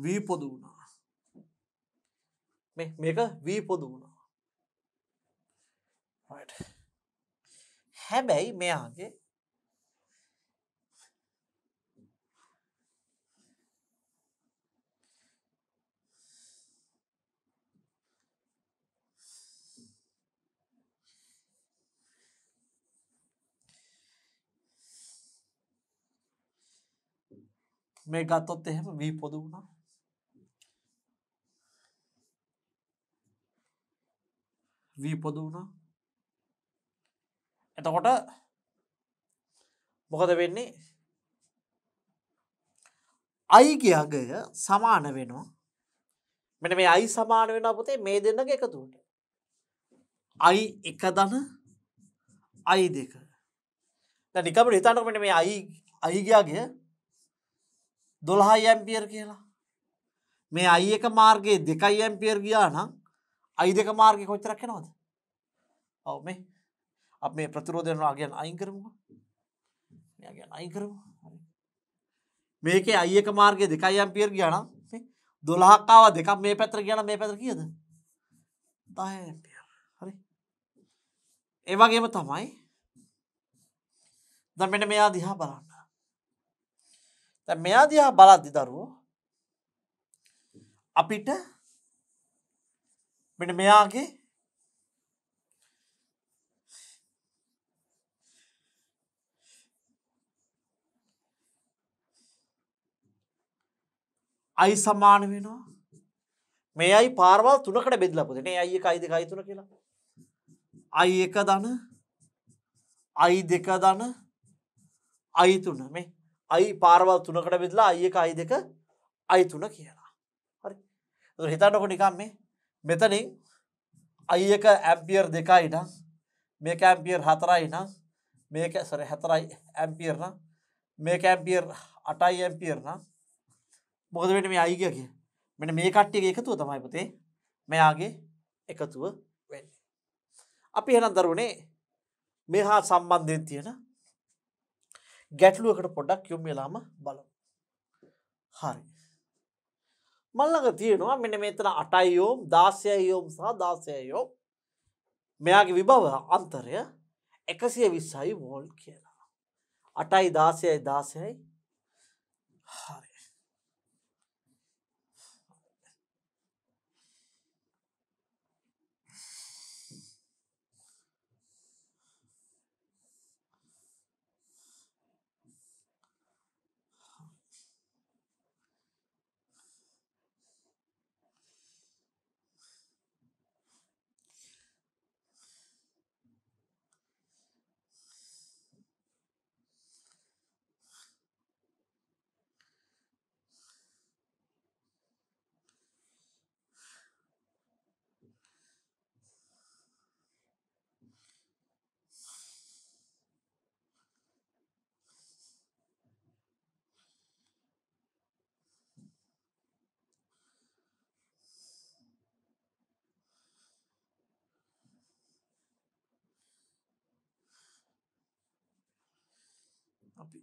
වී පොදු වුණා මේක වී පොදු වුණා හැබැයි මෙයාගේ මේ ගත්තොත් එහෙම වී පොදු වුණා. වී පොදු වුණා. එතකොට මොකද වෙන්නේ? අයිගේ අගය සමාන වෙනවා. මෙන්න මේ අයි සමාන වෙනවා පුතේ මේ දෙන්නගේ එකතුවට. අයි එක ධන අයි දෙක. දැන් නිකම්ම හිතන්නකො මෙන්න මේ අයි අයිගේ අගය දොළහයි ඇම්පියර් කියලා මේ අයි එක මාර්ගයේ දෙකයි ඇම්පියර් ගියා නම් අයි දෙක මාර්ගය කොච්චරක් එනවද ඔව මේ අප මේ ප්‍රතිරෝධයනවා ගැන් අයින් කරමු ගැන් අයින් කරමු මේක අයක මාර්ගය දෙකයි ඇම්පියර් ගියා නම් දොළහක්කාව දෙකක් මේ පැත්‍ර කියන මේ පැතර කියද හරි ඒවගේම තමයි දමෙන මෙයා දිහා බලන්න දැන් මෙයා දිහා බලද්දි දරුවෝ අපිට මෙන්න මෙයාගේ අයි සමාන වෙනවා මේ අයි පාරවල් තුනකට බෙදලා පුදනේ අයි එක අයි දෙක අයි තුන කියලා අයි එක ධන අයි දෙක ධන අයි තුන මේ අයි පාරවල් තුනකට බෙදලා අයක අයි දෙක අයි තුන කියලා හරි හිතන්නකො නිකම් මේ මෙතනින් අයක ඇම්පියර් දෙකයි නම් මේ කෑම්පියර් හතරයි නම් මේක සර හැතරයි ඇම්පියර් නම් මේ කෑම්පියර් අටයි ඇම්පියර් නම් මොකද වෙන මේ අයිග කිය මෙට මේ කට්ටිය එකතුව තමයි පතේ මෙයාගේ එකතුව වෙන්න අපි හෙනම් දරුණේ මෙහා සම්බන්ධයෙන් තියෙන ගැටලුවකට පොඩක් යොම් වෙලාම බලමු. හරි. මල්ලඟ තියෙනවා මෙන මෙතන අටයියෝම් දාසයයෝම් සහ දාසයයෝ මෙයාගේ විභව අන්තරය එකසිය විස්සයි වෝල් කියලා. අටයි දාසයයි දාසයයි හරි. I'll be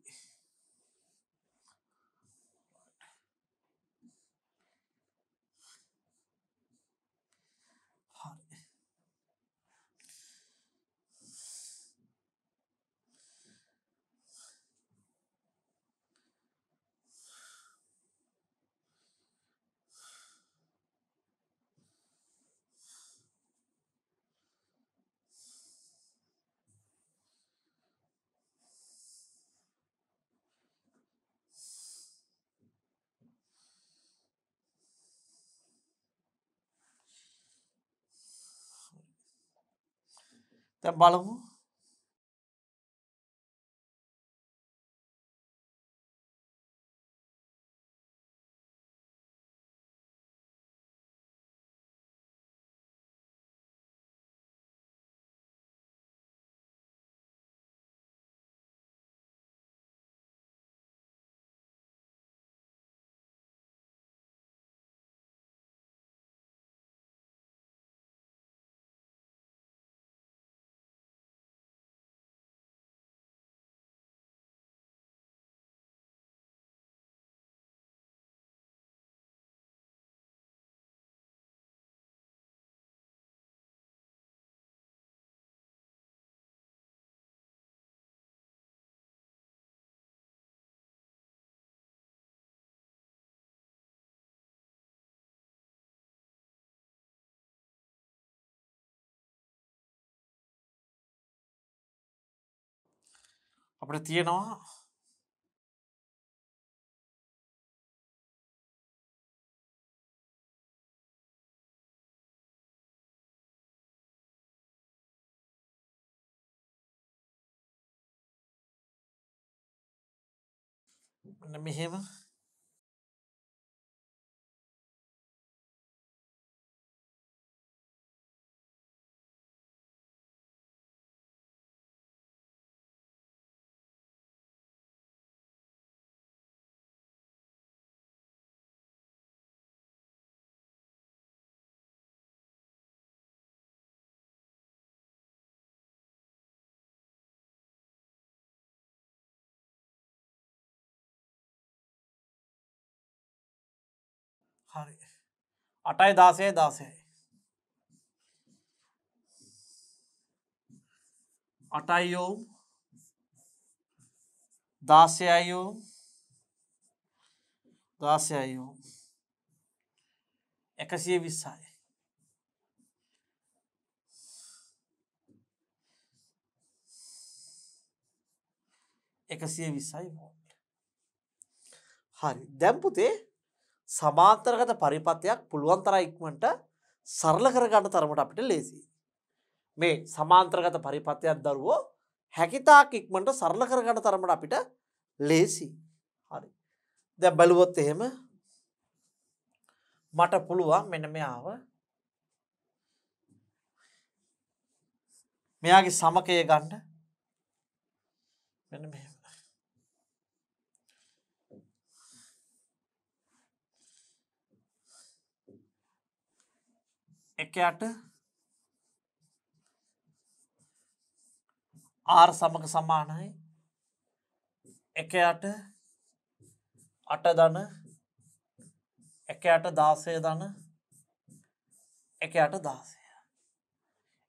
இந்த අපට තියෙනවා මෙහෙම හරි අටයි දාසය දාසයයි අටයියෝ දාසයයෝ දාසයයෝ එකසිය විස්සයි එකසිය විස්සයි හරි දැම්පුතේ සමාන්තරගත පරිපතයක් පුළුවන් තර ඉක්මට සරල කරගන්න තරමට අපිට ලේසි. මේ සමාන්ත්‍රගත පරිපතයක් දරුවෝ හැකිතාක් ඉක්මට සරල කරගන්න තරමට අපිට ලේසි හරි. දැ බැලුවොත් එහෙම මට පුළුවන් මෙන මෙයාව මෙයාගේ සමකය ගන්න මෙ මෙම එකයට ආර් සමඟ සමානයි එකයට අට දන එකයට දාසය දන එකයට දාසය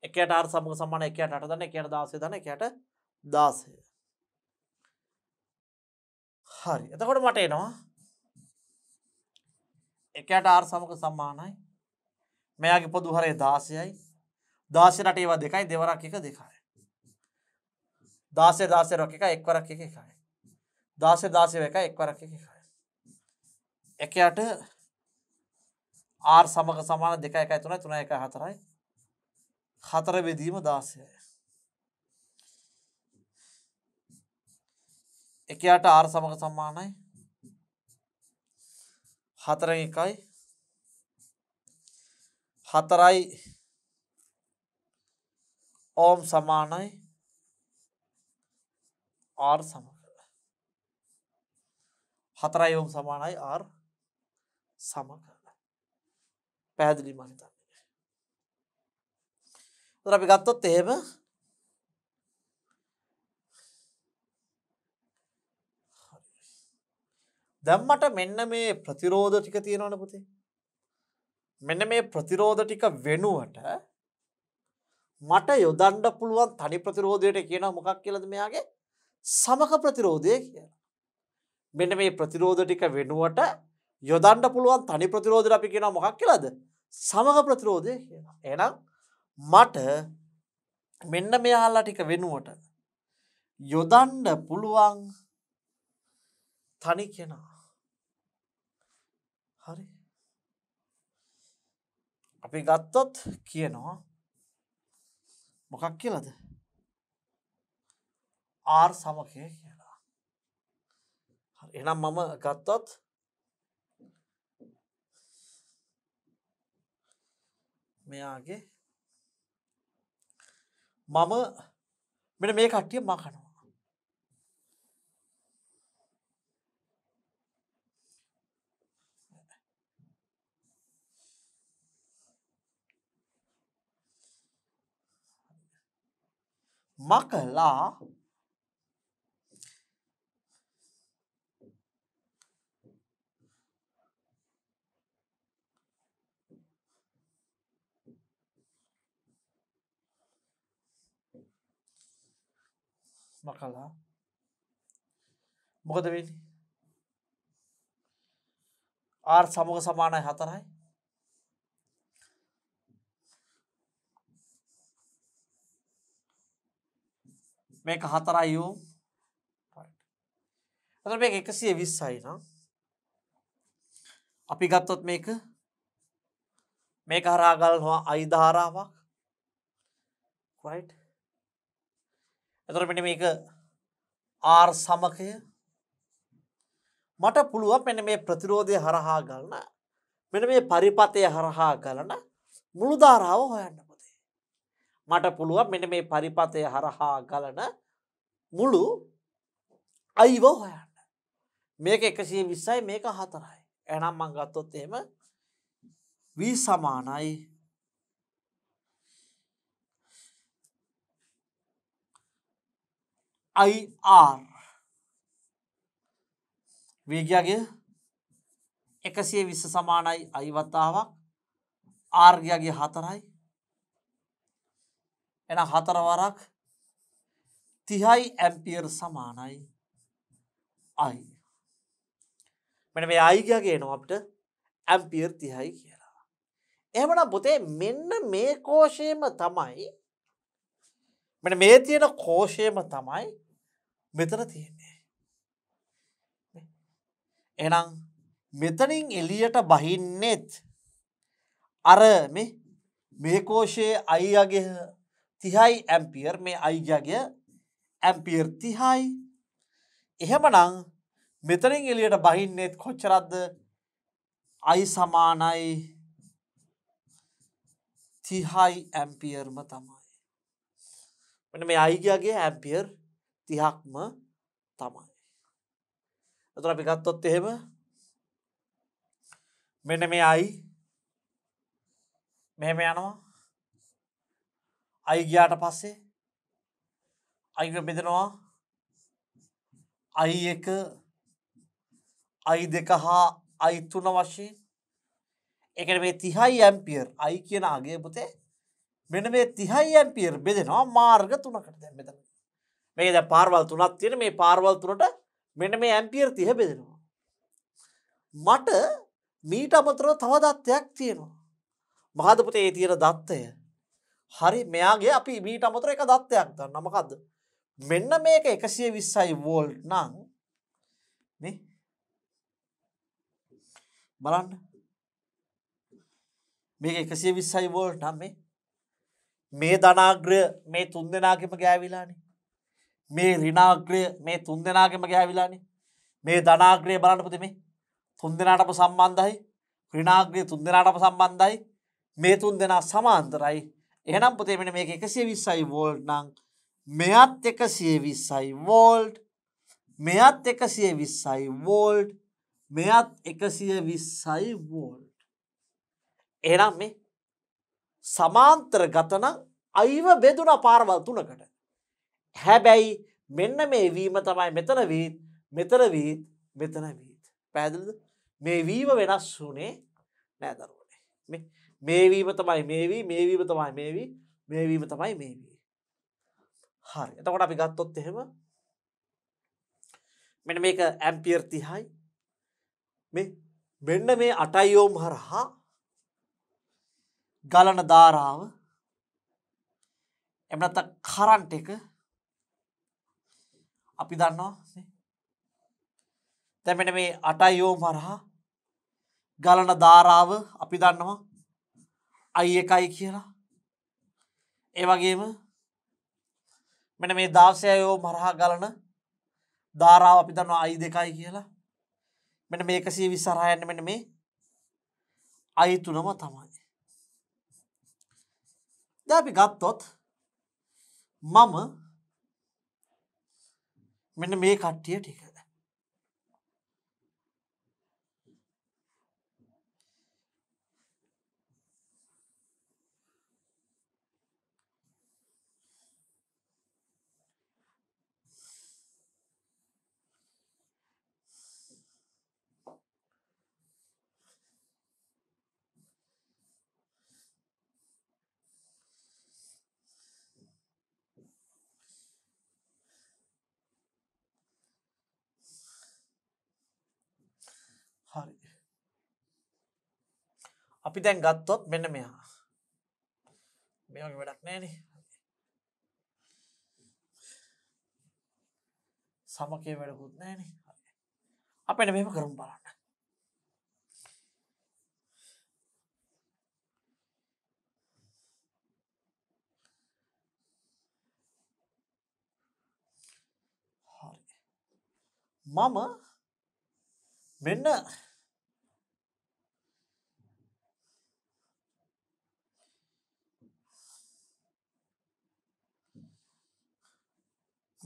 එකට අර් සමග සමාන එකට අට දන එකට දාසේ දන එකට දාසය හරි එතකොට මට එනවා එකට ආර් සමග සම්මානයි මෙයාගේ පොදු හරය දාසයයි දාසනට ඒවා දෙකයි දෙවරක් එක දෙකයි. දාසේ දාසය රක එක එක්වරක් එක එකයි. දාසේ දාසය එක එක්වරක් එක එකයි. එකයට ආර් සමග සමාන දෙක එකයි තුනයි තුන එක හතරයි හතර බෙදීම දාසයයි. එකයාට ආර් සමග සම්මානයි හතර එකයි හතරයි ඕම් සමානයි R සමකර හතරයි ඕම් සමානයි R සමකර පැහැදිලි මහිතන්නේ අපි ගත්තොත් එහෙම දැම්මට මෙන්න මේ ප්‍රතිරෝධ ටික තියෙනවන පුතේ මෙන්න මේ ප්‍රතිරෝධ ටික වෙනුවට මට යොදන්ඩ පුළුවන් තනි ප්‍රතිරෝධයට කියන මොකක් කියලද මෙයාගේ සමක ප්‍රතිරෝධය කියලා. මෙන්න මේ ප්‍රතිරෝධ ටික වෙනුවට යොදන්ඩ පුළුවන් තනි ප්‍රතිරෝධර අපි කියෙන මොකක් කියලද සමඟ ප්‍රතිරෝධය කියලා. එනම් මට මෙන්න මෙයාල්ලා ටික වෙනුවට යොදන්ඩ පුළුවන් තනි කෙනා අපි ගත්තොත් කියනවා මොකක් කියලද ආර් සමකය කියලා එනම් මම ගත්තොත් මෙයාගේ මම මෙන මේ කට්ටිය මකනවා මකලා මකලා මොකද වෙන්නේ ආර් සමග සමානයි හතරයි මේක හතරයි වූ අතර මේ එකසිය විස්සයි නම් අපි ගත්තොත් මේක මේක හරාගල්වා අයිධාරාවක් එතරමට මේක ආර් සමකය මට පුළුව මෙන මේ ප්‍රතිරෝධය හරහා ගලන මෙන මේ පරිපතය හරහා ගලන මුළුධාරාව හොයන්න මට පුළුව මෙන මේ පරිපතය හරහා ගලන මුළු අයිව හොයන්න. මේක එකසිය විස්සයි මේක හතරයි. ඇනම් මං ගත්තොත් එම වී සමානයි අයිR වේගයාගේ එකසිය විස්ස සමානයි අයිවතාවක් ආර්ගයාගේ හතරයි එන හතරවරක් තිහයි ඇම්පියර් සමානයි අයි. මෙන මේ අයිගගේ නොවට ඇම්පියර් තිහයි කියලා. එහමන බොතේ මෙන්න මේ කෝෂයම තමයි මෙන මේ තියෙන කෝෂයම තමයි මෙතන තියන්නේ. එනම් මෙතනින් එලියට බහින්නෙත් අර මේ කෝෂයේ අයිගේ තිහයි ඇම්පියර් මේ අයිජගේ ඇම්පියර් තිහයි එහෙමනං මෙතරින් එලියට බහින්නෙත් කොච්චරද්ද අයි සමානයි තිහයි ඇම්පියර්ම තමයි. මෙන මේ අයිගගේ ඇම්පියර් තිහක්ම තමයි. ඇතුර අපි ගත්තොත් එහෙම මෙන මේ අයි මෙහෙම යනවා අයිගයාට පස්සේ අයිට බෙදෙනවා අයි එක අයි දෙක හා අයිතුන වශයෙන් එකට මේ තිහයි ඇම්පියර් අයි කියන අගේ පුතේ මෙන මේ තිහයි ඇම්පියර් බෙදෙනවා මාර්ග තුනකට දැ මෙත මේ ද පාර්වල් තුනත් තියෙන මේ පාර්වල් තුරට මෙන මේ ඇම්පියර් තිහ බෙදෙනවා මට මීට අමතරව තව දත්තයක් තියෙනවා මහදපුතේ ඒ තියෙන දත්තය හරි මෙයාගේ අපි මීට අමතර එක දත්වයක් ද නමකක්ද මෙන්න මේක එකසිය විස්සයි වෝල්ට් නං බලන්න මේක එකසිය විස්සයි වෝල්ට් නම් මේ මේ ධනාග්‍රය මේ තුන් දෙනාගෙම ගෑවිලානි මේ රිනාග්‍රය මේ තුන් දෙනාගෙම ගෑවිලානි මේ ධනාග්‍රය බලන්නපති මේ තුන් දෙනාටම සම්බන්ධයි ක්‍රනාග්‍රය තුන් දෙනාටම සම්බන්ධයි මේ තුන් දෙනා සමාන්තරයි එහනම් පොතේ මෙන මේ එකසිය විස්සයි වෝල්් නං මෙයත් එකසිය විස්සයි වෝල්ට් මෙයත් එකසිය විස්සයි වෝල්ට් මෙයත් එකසිය විස්සයි වෝල්ට් එනම් මේ සමාන්තර ගතන අයිව බෙදුන පාරවල් තුනකට. හැබැයි මෙන්න මේ වීම තමයි මෙතන වීත් මෙතර වීත් මෙතන වීත්. පැදද මේ වීම වෙනස් වුනේ නෑදරුවනේ. මේවීම තමයි මේවී මේවීම තමයි මේවී මේවීම තමයි මේවී හරි එතකොට අපි ගත්තොත් එහෙම මෙන මේක ඇම්පියර් තිහයි මේ මෙන්න මේ අටයිෝම් හරහා ගලන ධාරාව එමනත කරන්ට එක අපි දන්නවා තැමෙන මේ අටයිෝම් හරහා ගලන ධාරාව අපි දන්නවා අයි එකයි කියලා ඒවගේම මෙන මේ දාසයයෝ මරහා ගලන ධාරාව අපි දන්නවා අයි දෙකයි කියලා මෙන මේකසිය විසරහයන්න මෙන මේ අයි තුනම තමයි දැපි ගත්තොත් මම මෙන්න මේ කට්ටිය ටික අපි දැන් ගත්තොත් මෙන්න මෙයා මේගේ වැඩක් නෑන සමකය වැඩකුත් නෑන අපන මෙම කරුම් බලන්න මම මෙන්න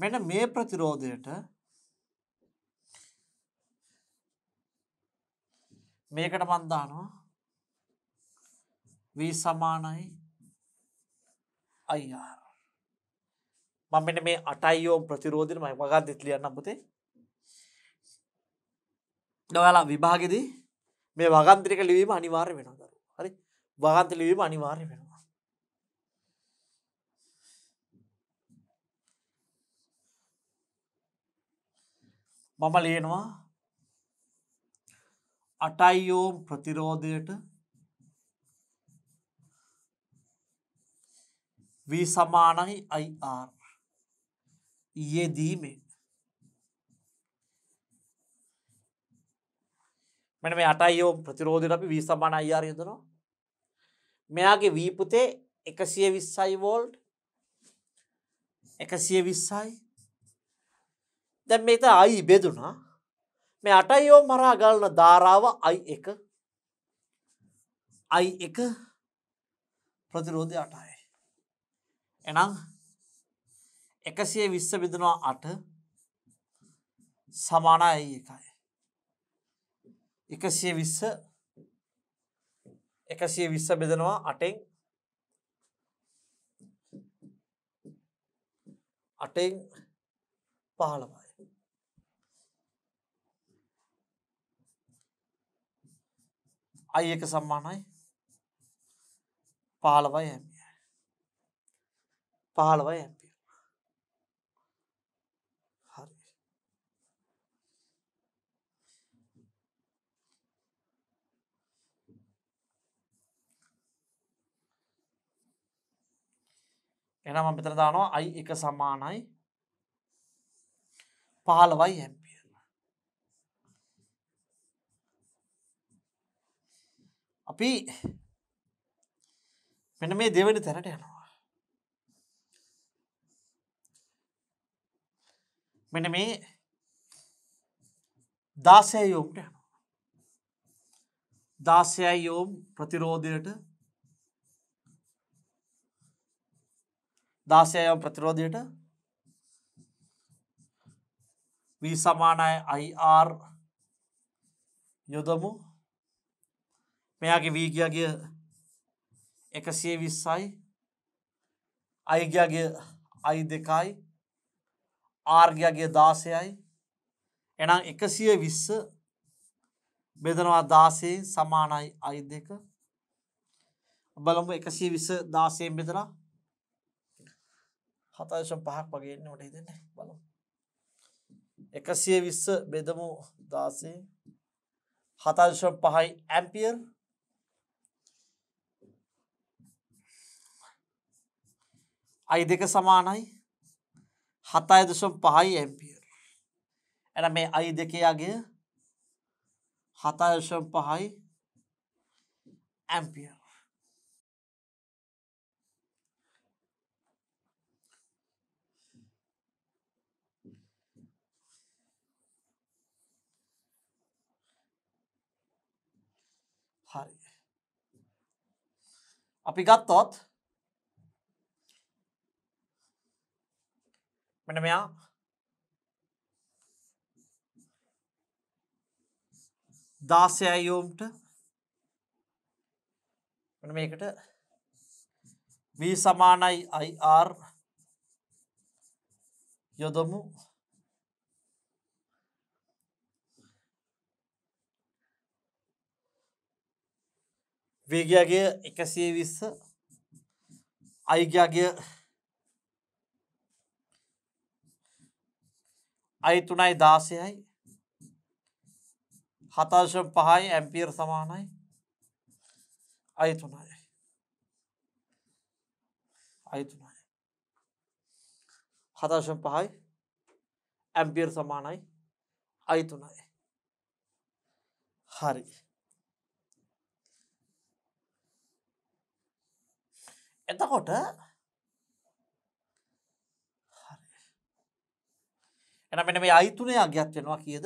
මෙන්න මේ ප්‍රතිරෝධයට මේකට මන් දානවා v සමානයි IR මම මෙන්න මේ 8 ඕම් ප්‍රතිරෝධෙට මම වගද්දිත් ලියන්නම් පුතේ ඔයාලා විභාගෙදී මේ වගන්ත්‍රික ලිවීම අනිවාර්ය වෙනවා දරුවෝ හරි වගන්ත්‍රික ලිවීම අනිවාර්ය වෙනවා මම ලියනවා අටයියෝම් ප්‍රතිරෝධයට වී සමානයි අයිR යෙදීමේ මෙන මේ අටයිෝ ප්‍රතිරෝධයට අපි වී සමාන අයිR යදනවා මෙයාගේ වීපුතේ එකසිය විස්සයි වෝල්ට් එකසිය විස්සයි දැන් මේත අයි බෙදුනා මේ අටයිෝ මරා ගලන ධාරාව අයි එක අයි එක ප්‍රතිරෝධය අටයි එනම් එකසිය විස්ස බිඳනවා අට සමාන අයි එකයි එකසිය විස්ස එකසිය විස්ස බෙදනවා අටෙන් අටෙන් පහළමයි අයි එක සම්මානයි පහළවයි ඇමිය පහළවයි ඇම්පිය හරි එනම් අපිතර දානවා අයි එක සමානයි පහළවයි ඇම්පිය අපි මෙන මේ දෙවැනි තැනට යනවා. මෙන මේ දාසය යෝම්ට යනවා. දාසයයි යෝම් ප්‍රතිරෝධයට දාසයම් ප්‍රතිරෝධයට වී සමානයි අයිR යොදමු මෙයාගේ වීගයාගේ එකසිය විස්සයි අයිගයාගේ අයි දෙකයි ආර්ගයාගේ දාසයයි එනම් එකසිය විස්ස බෙදනවා දාසේ සමානයි අයි දෙක බලමු එකසිය විස්ස දාසයෙන් බෙදලා හතශම් පහක් වගේන්න ට හිතන්න බලමු එකසිය විස්ස බෙදමු දාසේ හතශම් පහයි ඇම්පියර් අයි දෙක සමානයි හතයි දුසම් පහයි ඇම්පියර් එන මේ අයි දෙකයාගේ හතයශම් පහයි ඇම්පියර් හරි අපි ගත්තොත් මෙන්න මෙයා දාසයයි යෝම්ට මෙන්න මේකට v සමානයි ir යොදමු වේගයාගේ එකසේ විස්ස අයිගයාගේ අයි තුනයි දාසයයි හතාශම් පහයි ඇම්පියර් සමානයි අයි තුනයි අයි තුනයි හතාශම් පහයි ඇම්පියර් සමානයි අයි තුනයි හරි එතකොට එන මෙන මේ අයිතුනය අග්‍යත් වෙනවා කියද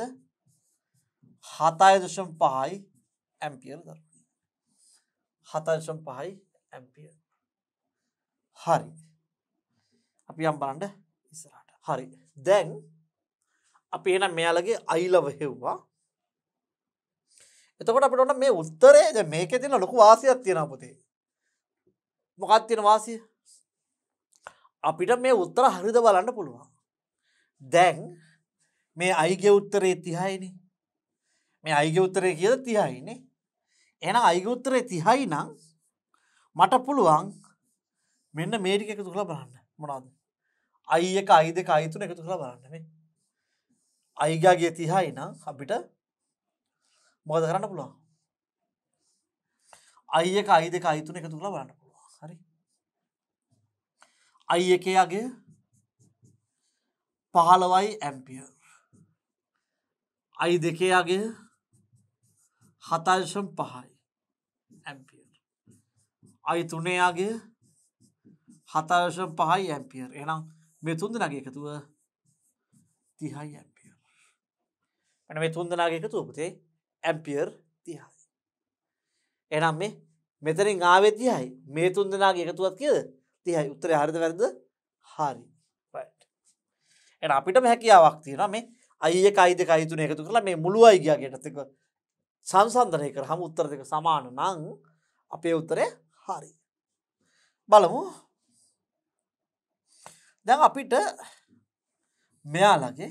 හතාය දශම් පහයි ඇම්පියර් දර හතාශම් පහයි ඇම්පිය හරි අපි යම් බලන්ඩ ඉස්සරට හරි දැන් අපි එන මෙයාලගේ අයිලව හෙව්වා එතකොට අපිට මේ උත්තරේ මේක තින ලොකු වාසියක් තියෙන පොතේ මොකත් තියෙන වාසිය අපිට මේ උත්තර හරිද බලන්න පුළුවන් දැන් මේ අයිගේ උත්තරේ තිහයිනි මේ අයිගේ උත්තරේ කියද තිහයිනේ එන අයිග උත්තරේ තිහයි නම් මට පුළුවන් මෙන්න මේටික එකතු කළ බලන්න මොනාද අයි එක අයිද අයිතුන එකතු කළ බලන්න මේ අයිගාගේ තිහයි නම් අපිට මොද කරන්න පුළුවන් අයි එක අයි දෙක අයිතුන එකතු කළ බලන්න පුළුවන් හරි අයි එකයාගේ පහළවයි ඇම්පිය අයි දෙකයාගේ හතල්ශම් පහයි ඇම්පිය අයි තුනයාගේ හතර්ශම් පහයි ඇම්පියර් එනම් මේ තුන්ද නගේ එකතුව තිහයි ඇම්පිය එන මේ තුන්ද නගේ එකතු උපතේ ඇම්පියර් තිහයි එනම් මේ මෙතරින් ආවෙතියයි මේ තුන්දනාගේ එකතුවත් කියද තියයි උත්තර හරිද වැරද හරි එන අපිටම හැකියාවක් තියෙන මේ අයිය කයිද කයිතුන එකතු කරලා මේ මුළුව අයිගයාගටතක සංසන්ධනය කර හම උත්තර දෙක සමාන නං අපේ උත්තරය හරි. බලමු දැන් අපිට මෙයාලගේ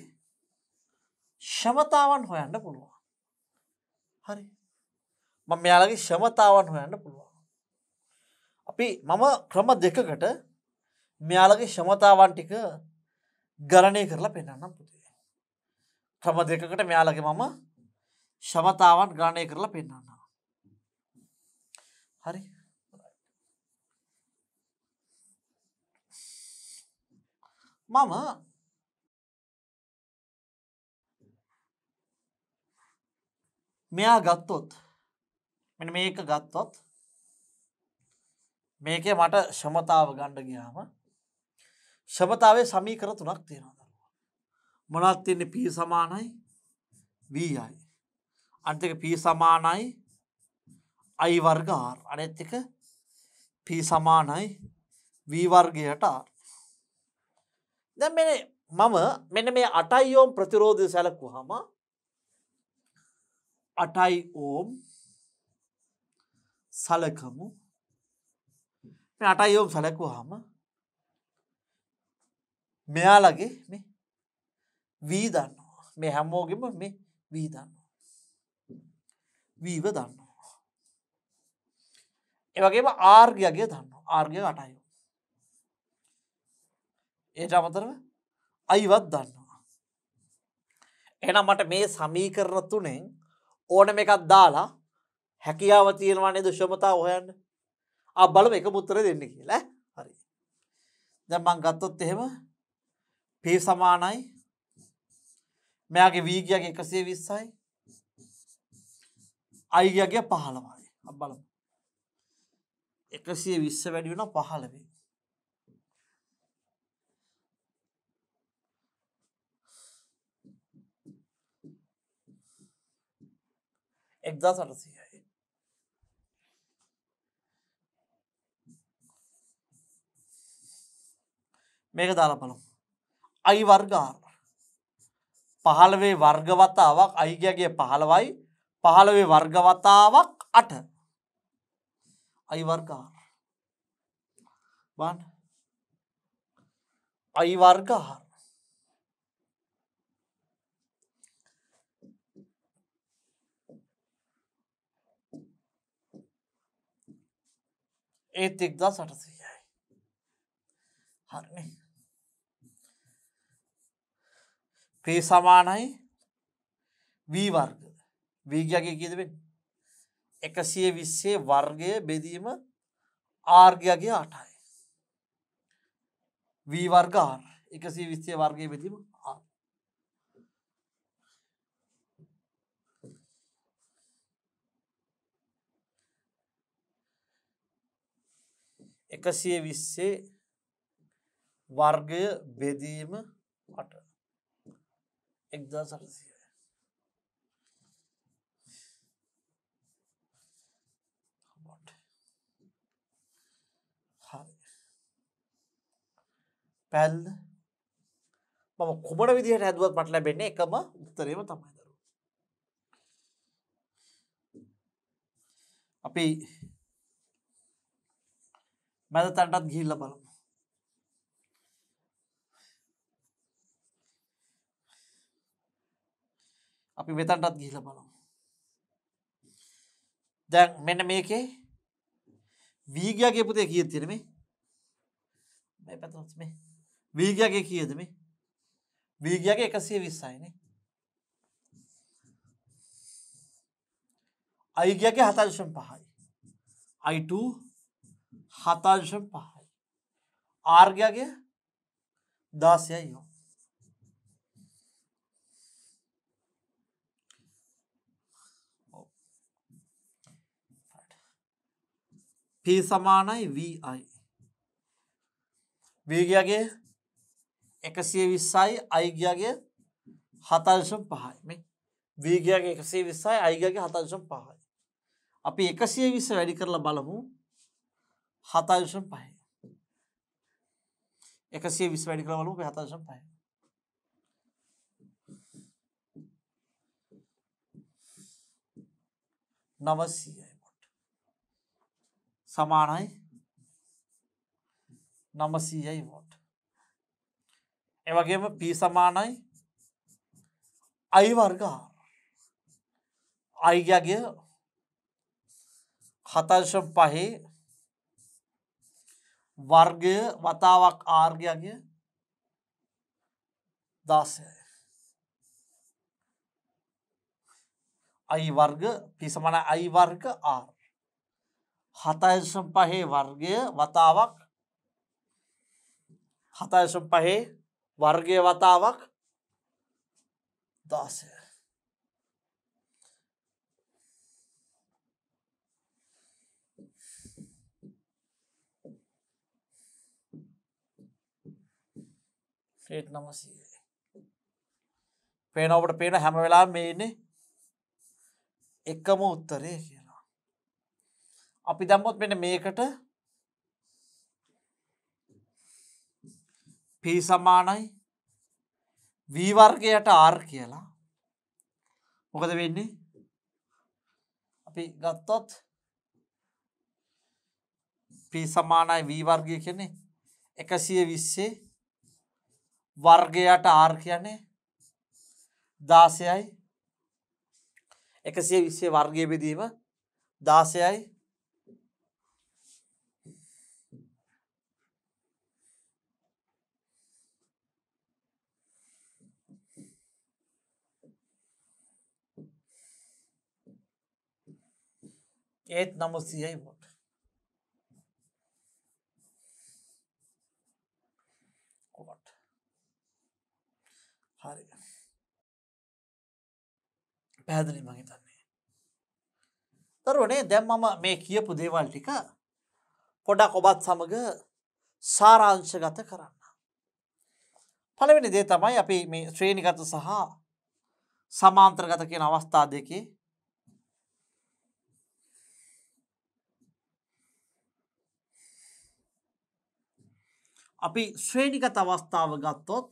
ශමතාවන් හොයන්න පුළුවන්. හරි මම මෙයාලගේ ශමතාවන් හොයන්න පුළුවන්. අපි මම ක්‍රම දෙකකට මෙයාලගේ ශමතාවන් ටික ගණනය කරලා පෙන්න්නම් පුතේ. ක්‍රම දෙකකට මෙයාලගේ මම ශමතාවන් ගානය කරලා පෙන්න්නවා. හරි මම මෙයා ගත්තොත් මෙ මේක ගත්තොත් මේකේ මට ශමතාව ගණ්ඩ ගියාම ශබතාවේ සමීකර තුනක් තියෙනවා දරුවා. මොනත් තින්නේ පී සමානයි වීයයි. අන්තික පී සමානයි අයි වර්ගාර් අනෙත්තික පී සමානයි වීවර්ගයට දැ මම මෙන මේ අටයි ඕම් ප්‍රතිරෝධය සැලකු හම අටයි ඕම් සලකමු අටයි ඕම් සැලකු හම මෙයාලගේ මේ වී දන්නවා මේ හැමෝගෙම මේ වී දන්නවා වීව දන්නවා ඒවගේම ආර්ගයගේ දන්න ආර්ගය අටයු ඒට අමතරව අයිවත් දන්නවා එනම් මට මේ සමීකරණ තුනෙන් ඕනම එකක් දාලා හැකියාව තියෙනවානේ දුෂමතා හොයන්න අ බලම එක මුත්තර දෙන්න කියලා හරි දැම්මන් ගත්තොත් එහෙම P සමානයි මෙයාගේ V ගියගේ 120යි I ගියගේ 15යි අපි බලමු 120 වැඩි වෙනවා 15 එක්දා සටසයයි මේක දාලා බලමු आई वर्ग आर पहालवे वर्गवता वक ऐ गे पहालवाई पहालवे वर्गवता वक अठ ऐ वर्ग आर बान ऐ वर्ग आर एक दस अठ हर नहीं ක්‍රී සමානයි වී වර්ග වීගයගේ කිදවෙන් එකසිය විස්සේ වර්ගය බෙදීම ආර්ගයගේ අටයි වී වර්ගාර් එකසිය විස්සේ වර්ගය බෙදීම එකසිය විස්සේ වර්ගය බෙදීම එක්දා සරසිය පැල් මම කුමට විදිහට හැදුවත් මට ලැබෙන්නේ එකම උත්තරේම තමයි දරුවෝ. අපි මැද තැනටත් ගිහිල්ලා බලමු. අපි වෙතටත් ගිහිල බලමු. දැන් මෙන්න මේකේ වීගයාගේ පුතේ කිය තිරම මේ පැත මේ වීගයාගේ කියදම වීගයාගේ එකසිය විස්සයින අයිගයාගේ හතර්ශම් පහයි අයිට හතාර්ශම් පහයි ආර්ගයාගේ දාසයයි යෝ पी समान वि ई विगे एक विसाई ऐगे हताश पहाय मे विगे एक विसाई ऐगे हताश पहाय अभी एक विषय अड़कर बलम हताश पहाय एक विषय अड़क बलम हताश पहाय नमस्य සමානයි 900යි වෝට්. ඒ වගේම P සමානයි I වර්ග I යගය 7.5 වර්ගය වතාවක් R යගය 16යි. අයි වර්ග පිසමන අයි වර්ග ආර් හතයසම් පහේ වර්ගය වතාවක් හතයසම් පහේ වර්ගය වතාවක් දාසය ්‍රේට් නමසී පේනවට පේන හැම වෙලා මේන්නේ එකම උත්තරේ කිය අපි දම්මොත් මෙට මේකට පී සමානයි වීවර්ගයට ආර් කියලා මොකද වෙන්නේ අපි ගත්තොත් පී සමානයි වීවර්ගය කෙනෙ එකසිය විස්සේ වර්ගයට ආර් කියන්නේ දාසයයි එකසිය විස්සේ වර්ගය බෙදීම දාසයයි ඒත් නමු සියයි වොට කොට හරි පැහැදිලි මහිතන්නේ තරුණේ දැම් මම මේ කියපු දේවල් ටික පොඩක් ඔබත් සමඟ සාරාංශගත කරන්න පළවෙනි දේ තමයි අපි මේ ශ්‍රේණිගත සහ සමාන්ත්‍රගත කියන අවස්ථා දෙකේ අපි ශ්‍රේණිගත අවස්ථාව ගත්තොත්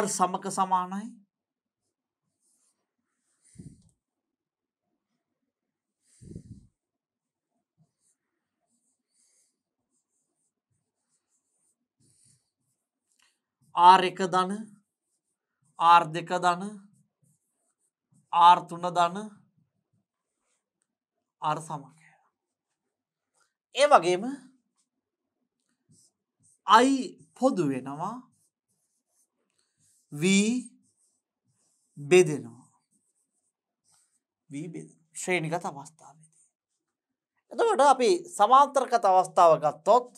R සමක සමානයි R එක ධන R දෙක ධන R තුන ධන අර් සමක ඒ වගේම අයි පොදු වෙනවා වී බෙදෙනවා ශ්‍රේණිගත අවස්ථාවදී. එතකට අපි සමාන්ත්‍රකත අවස්ථාව ගත්තොත්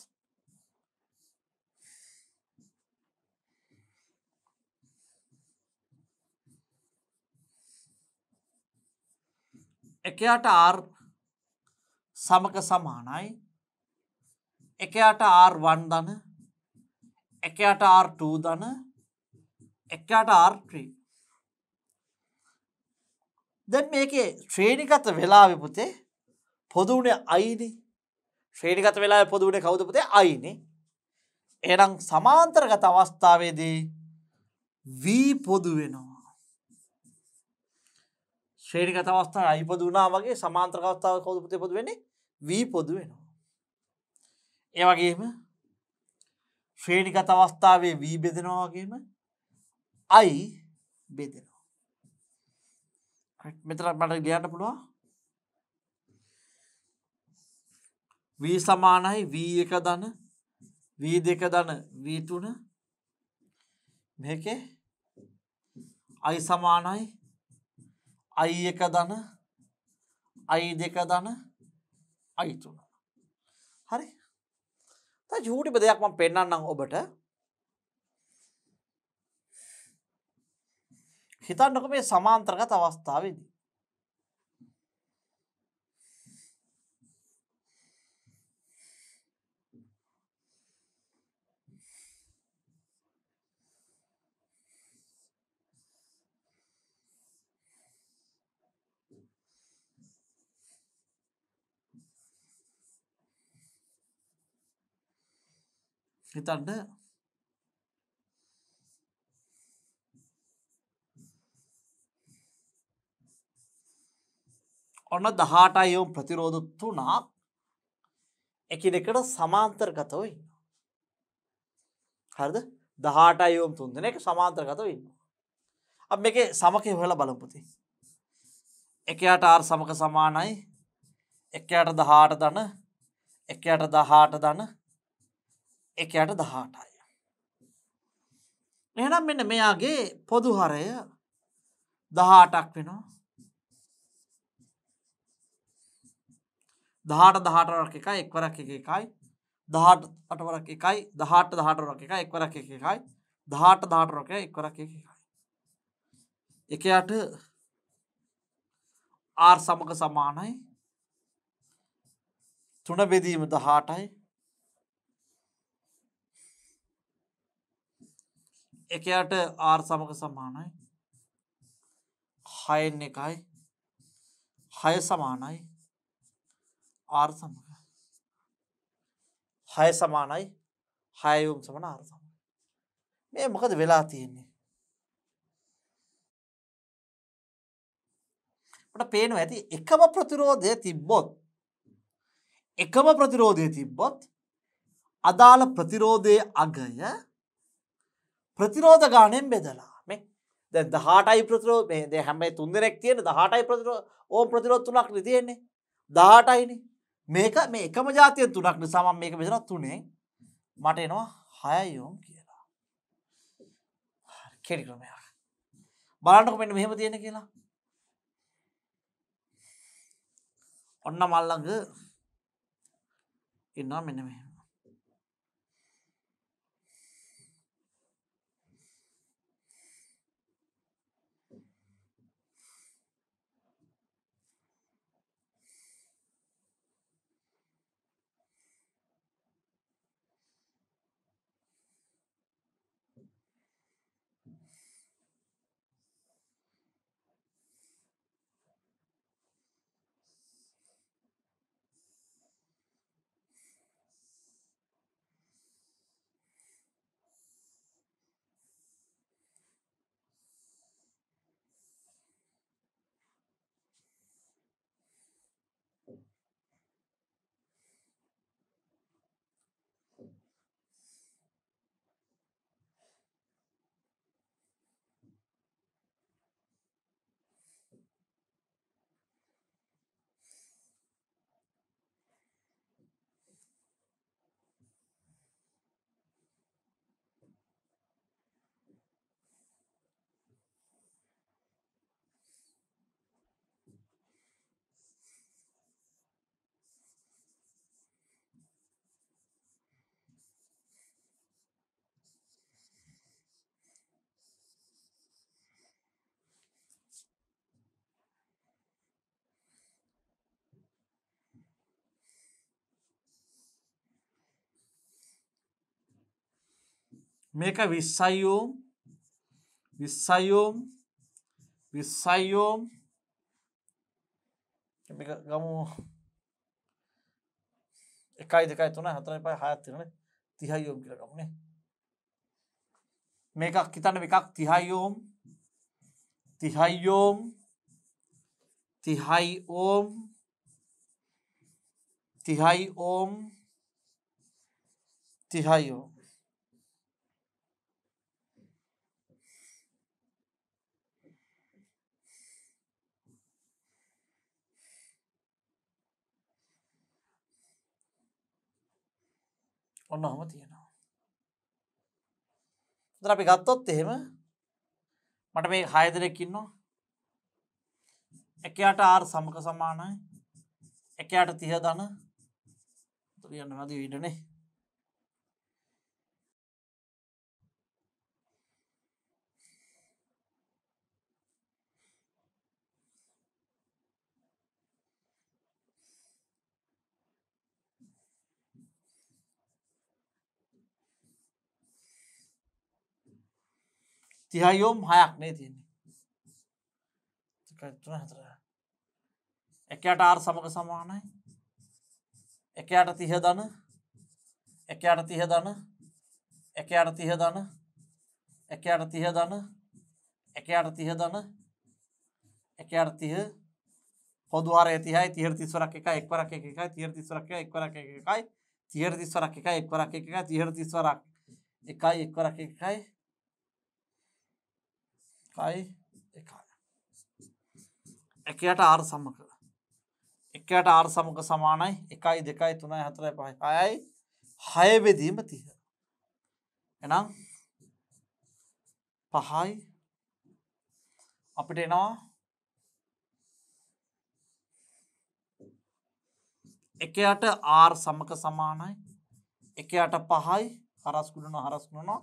එකයාට ආර් සමක සමානයි එකයාට R1 දන එකයාට R2 දන එකයාට R3 දැන් මේකේ ශ්‍රේණිගත වෙලාවෙ පුතේ පොදුනේ අයිනේ ශ්‍රේණිගත වෙලාවෙ පොදුනේ කවුද පුතේ අයිනේ එහෙනම් සමාන්තරගත අවස්ථාවේදී V පොදු වෙනවා ශ්‍රේණිගත අවස්ථාවේ I පොදු වුණා වගේ සමාන්තරගත අවස්ථාවේ කවුද පුතේ පොදු වෙන්නේ වී පොදු වෙනවා. ඒවගේම ශ්‍රේණිකත අවස්ථාවේ වී බෙදෙනවාගේම අයි බෙදෙනවා. මෙතරක් මට ගියන්න පුළුවන් වී සමානයි වී එක දන වී දෙක දන වීතුන මේකේ අයි සමානයි අයි එක දන අයි දෙක දන අයිතුන. හරි ජූටිප දෙයක් ම පෙන්න්නම් ඔබට හිතන්නක මේ සමාන්ත්‍රගත අවස්ථාවදී. හිතන්න ඔන්න දහට අයුම් ප්‍රතිරෝධ තුනක් එකනෙකට සමාන්තර්ගතව ඉන්න. හරද දහට අයුම් තුන්දන එක සමාන්තර්ගතව ඉන්න. අප එක සමකය හොල බලපති. එකයාට ආර් සමක සමානයි එකයට දහට දන එකයට දහට දන එකයට දහටයි. එහනම් මෙන්න මෙයාගේ පොදුහරය දහටක් වෙනවා දහට දහටරක් එක එක්වරක් එක එකයි දහට අටවරක් එකයි දහට දහටරක් එක එක්වරක් එක එකයි දහට දහටරක එක්වරක් එක එකයි එකයට ආර් සමග සමානයි තුන බෙදීම දහටයි එකයට R සමග සමානයි. 6න් 1යි. 6 සමානයි R සමග. 6 සමානයි 6 යොම් සමාන R සමග. මේ මොකද වෙලා තියෙන්නේ? අපට පේනවා ඇති එකම ප්‍රතිරෝධය තිබ්බොත් එකම ප්‍රතිරෝධය තිබ්බොත් අදාළ ප්‍රතිරෝධයේ අගය ප්‍රතිරෝධ ගානෙන් බෙදලා මේ දැ දහටයි ප්‍රතරෝ මේ හැමයි තුන්දරෙක් තියෙන දහටයි ප්‍රතරෝ ඕ ප්‍රතිරෝත් තුනක් නිතියෙන්නේ දහටයින මේක මේ එකම ජාතිය තුනක් නිසාමන් මේක බෙදනත් තුනේ මට එනවා හයයෝම් කියලා කෙඩි ක්‍රමයක් බලන්නක මෙට මෙහෙම තියෙන කියලා ඔන්න මල්ලඟ ඉන්නා මෙන්න මෙහෙම මේක විස්සයෝම් විස්සයෝම් විස්සයෝම් ගමු එකයි දෙකයි තුන හතර පයි හයත්තිරන තිහයෝම් කියල ගමුණේ මේකක් හිතන්න එකක් තිහයියෝම් තිහයියෝම් තිහයි ඕම් තිහයි ඕම් තිහයිෝ ඔන්න හොම තියෙනවා. දර අපි ගත්තොත් එහෙම මට මේ හයදරෙක්කින්නවා එකයාට ආර් සමක සමානයි එකයාට තිහ දන තුරියන්න මද විඩනේ තිහයෝම් හයක් නේ තියන්නේ හතර එකට ආර් සමග සමානයි එකයට තිහ දන එකයට තිහ දන එකයට තිහ දන එකයට තිහ දන එකයට තිහ දන එකයට තිහ පොදුවර ඇතිහයි තිර තිස්වරක් එක එක්වරක් එකයි තිර තිස්වරක් එක්වරක් එකයි තිර තිස්වරක් එක එක්වරක් එකයි තිර තිස්වරක් එකයි එක්වරක් එකයි පයි එකයි. එකයට ආර් සමක එකයට ආර් සමක සමානයි එකයි දෙකයි තුනයි හතරයි පහයි අයයි හයවෙදීම තිහ එනම් පහයි අපිට එනවා එකයට ආර් සමක සමානයි එකයට පහයි හරස්කුඩන හරස්කුණනවා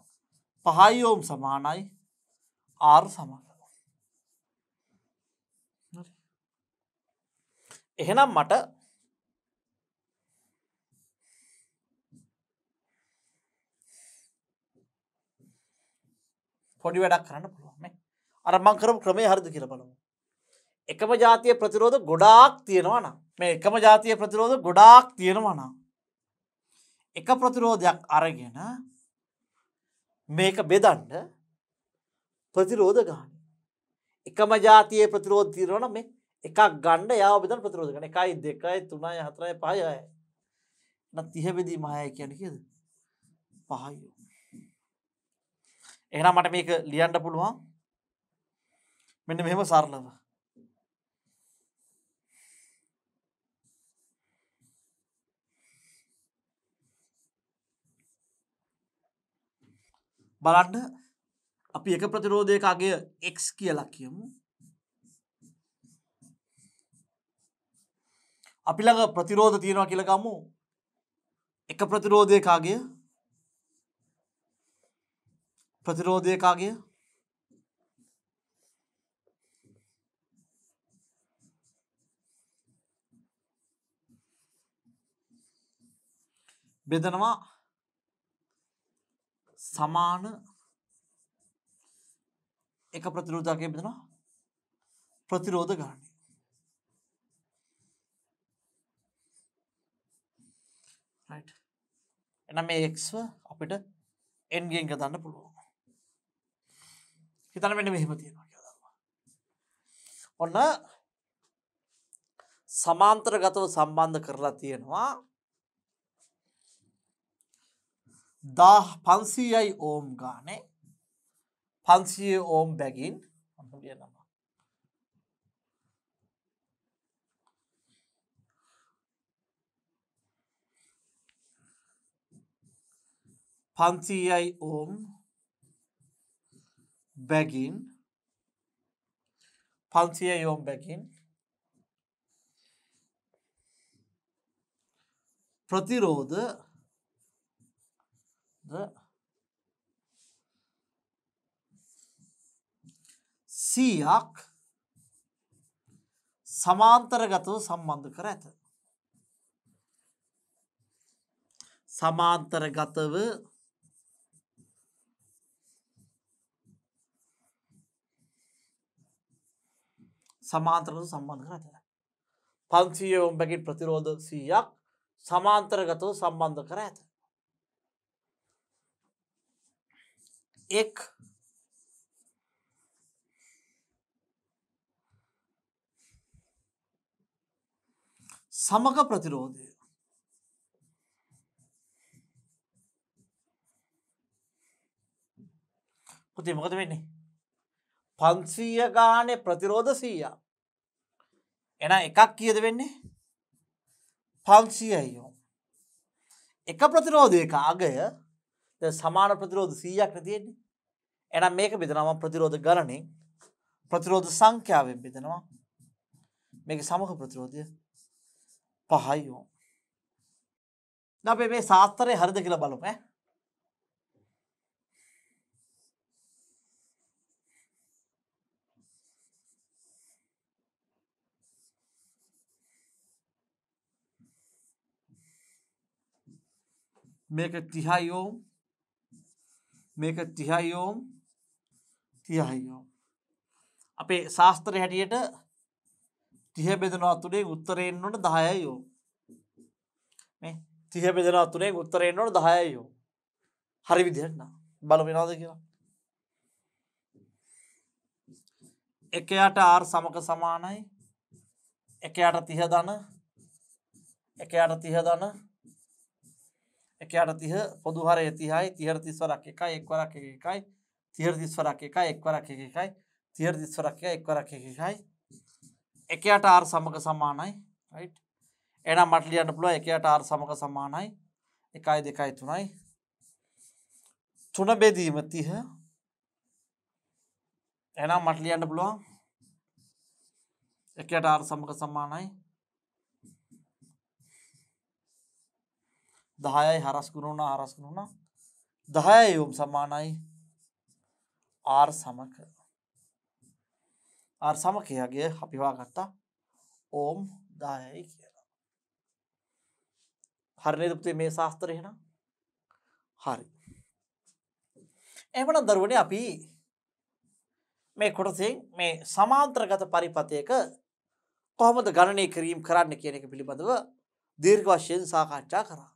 පහයි යෝම් සමානයි ආර් සමඟ එහෙනම් මට පොඩි වැඩක් කරන්න පුළුවන් අරමං කරම ක්‍රමේ හරිදු කියර බලමු එකම ජාතිය ප්‍රතිරෝධ ගොඩාක් තියෙනවා නම් මේ එකම ජාතිය ප්‍රතිරෝධ ගොඩාක් තියෙනවා නම් එක ප්‍රතිරෝධයක් අරගෙන මේක බෙදන්ඩ ප්‍රතිරෝධ ගාන. එකම ජාතියේ ප්‍රතිරෝධ තිරවන මේ එකක් ගණ්ඩ යාව බෙදන් ප්‍රතිරෝධ ගන එකයි දෙකයි තුනයි හතරයි පහයයි. න තිහබෙදී මහය කියන කියද පහයෝ. එහම් මට මේක ලියන්ඩ පුළුවන් මෙන්න මෙහෙම සරලව. බලන්න අපි එක ප්‍රතිරෝධයක අගය x කියලා කියමු. අපි ළඟ ප්‍රතිරෝධ තියෙනවා කියලා ගමු. එක ප්‍රතිරෝධයක අගය ප්‍රතිරෝධයක අගය බෙදනවා සමාන එක ප්‍රතිරෝධකයක් බෙදනවා ප්‍රතිරෝධ ගාණය. right එහෙනම් මේ xව අපිට n ගෙන් ගන්න පුළුවන්. හිතන්න මෙන්න මෙහෙම තියෙනවා කියලා දන්නවා. ඔන්න සමාන්තරගතව සම්බන්ධ කරලා තියෙනවා දා පන්සීයයි ඕම් ගානේ 판시 begin, 백인 Pantiyay um begin Pantiyay um begin പ്രതിരോധ සීයක් සමාන්තරගතව සම්බන්ධ කර ඇත. සමාන්තරගතව සමාන්තරව සම්බන්ධ කර ඇත. පන්සිය ඔම්බැගින් ප්‍රතිරෝධ සීයක් සමාන්තරගතව සම්බන්ධ කර ඇත. එක් සමග ප්‍රතිරෝධය පුති මොකද වෙන්නේ පන්සීය ගානය ප්‍රතිරෝධ සීය එන එකක් කියද වෙන්නේ පන්සියයෝ එක ප්‍රතිරෝධයක අගය සමාන ප්‍රතිරෝධ සීයක් නැතියෙන්නේ එනම් මේක බෙදනම ප්‍රතිරෝධ ගණනින් ප්‍රතිරෝධ සංඛ්‍යාවෙන් බෙදනවා මේක සමහ ප්‍රතිරෝධය පහයිෝ. අපේ මේ ශාස්තරය හරිද කියලා බලුම මේක තිහයියෝම් මේක තිහයියෝම් තියහයියෝම් අපේ ශාස්ත්‍රය හැටියට 30 බෙදනවා තුනෙන් උත්තරයෙන් උන 10යි යෝ. මේ 30 බෙදනවා තුනෙන් උත්තරයෙන් උන 10යි යෝ. හරි විදිහට නා. බලමු වෙනවද කියලා. 1යට r සමක සමානයි 1යට 30 ධන 1යට 30 ධන 1යට 30 පොදු හරය 30යි 30 30 වරක් 1යි 1 වරක් 1 1යි 30 30 වරක් 1යි 1 වරක් 1 1යි 30 30 වරක් 1 1 වරක් 1 1යි එකයට ආර් සමක සමානයි රයි් එනම් මට ලියන්න පුළුව එකයට ආර් සමක සමානයි එකයි දෙකයි තුනයි තුන බෙදීම තිහ එනම් මට ලියන්න පුළුවන් එකයට ආර් සමක සමානයි දහයයි හරස්කුණුණ හරස්කුණුණ දහය යුම් සමානයි ආර් සමක අර් සමකයාගේ අපිවා ගත්තා ඕම් දායයි කියලා. හරිනය දුපතේ මේ ශාස්තරයෙන හරි. එමන දරුවන අපි මේ කොටසින් මේ සමාන්ත්‍රගත පරිපතයක කොහොමද ගණනය කිරීම් කරන්න කියන එක පිළිබඳව දීර්ඝ වශයෙන් සාකච්ඡා කරා.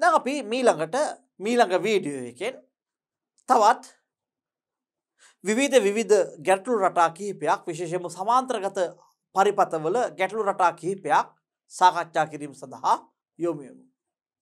ද අපි මීළඟට මීළඟ වීඩියෝ එකෙන් තවත් විවිධ විවිධ ගැටලු රටා කිහිපයක් විශේෂම සමාන්ත්‍රගත පරිපතවල ගැටලු රටා කිහිපයක් සාකච්ඡා කිරීම සඳහා යොමුයමු.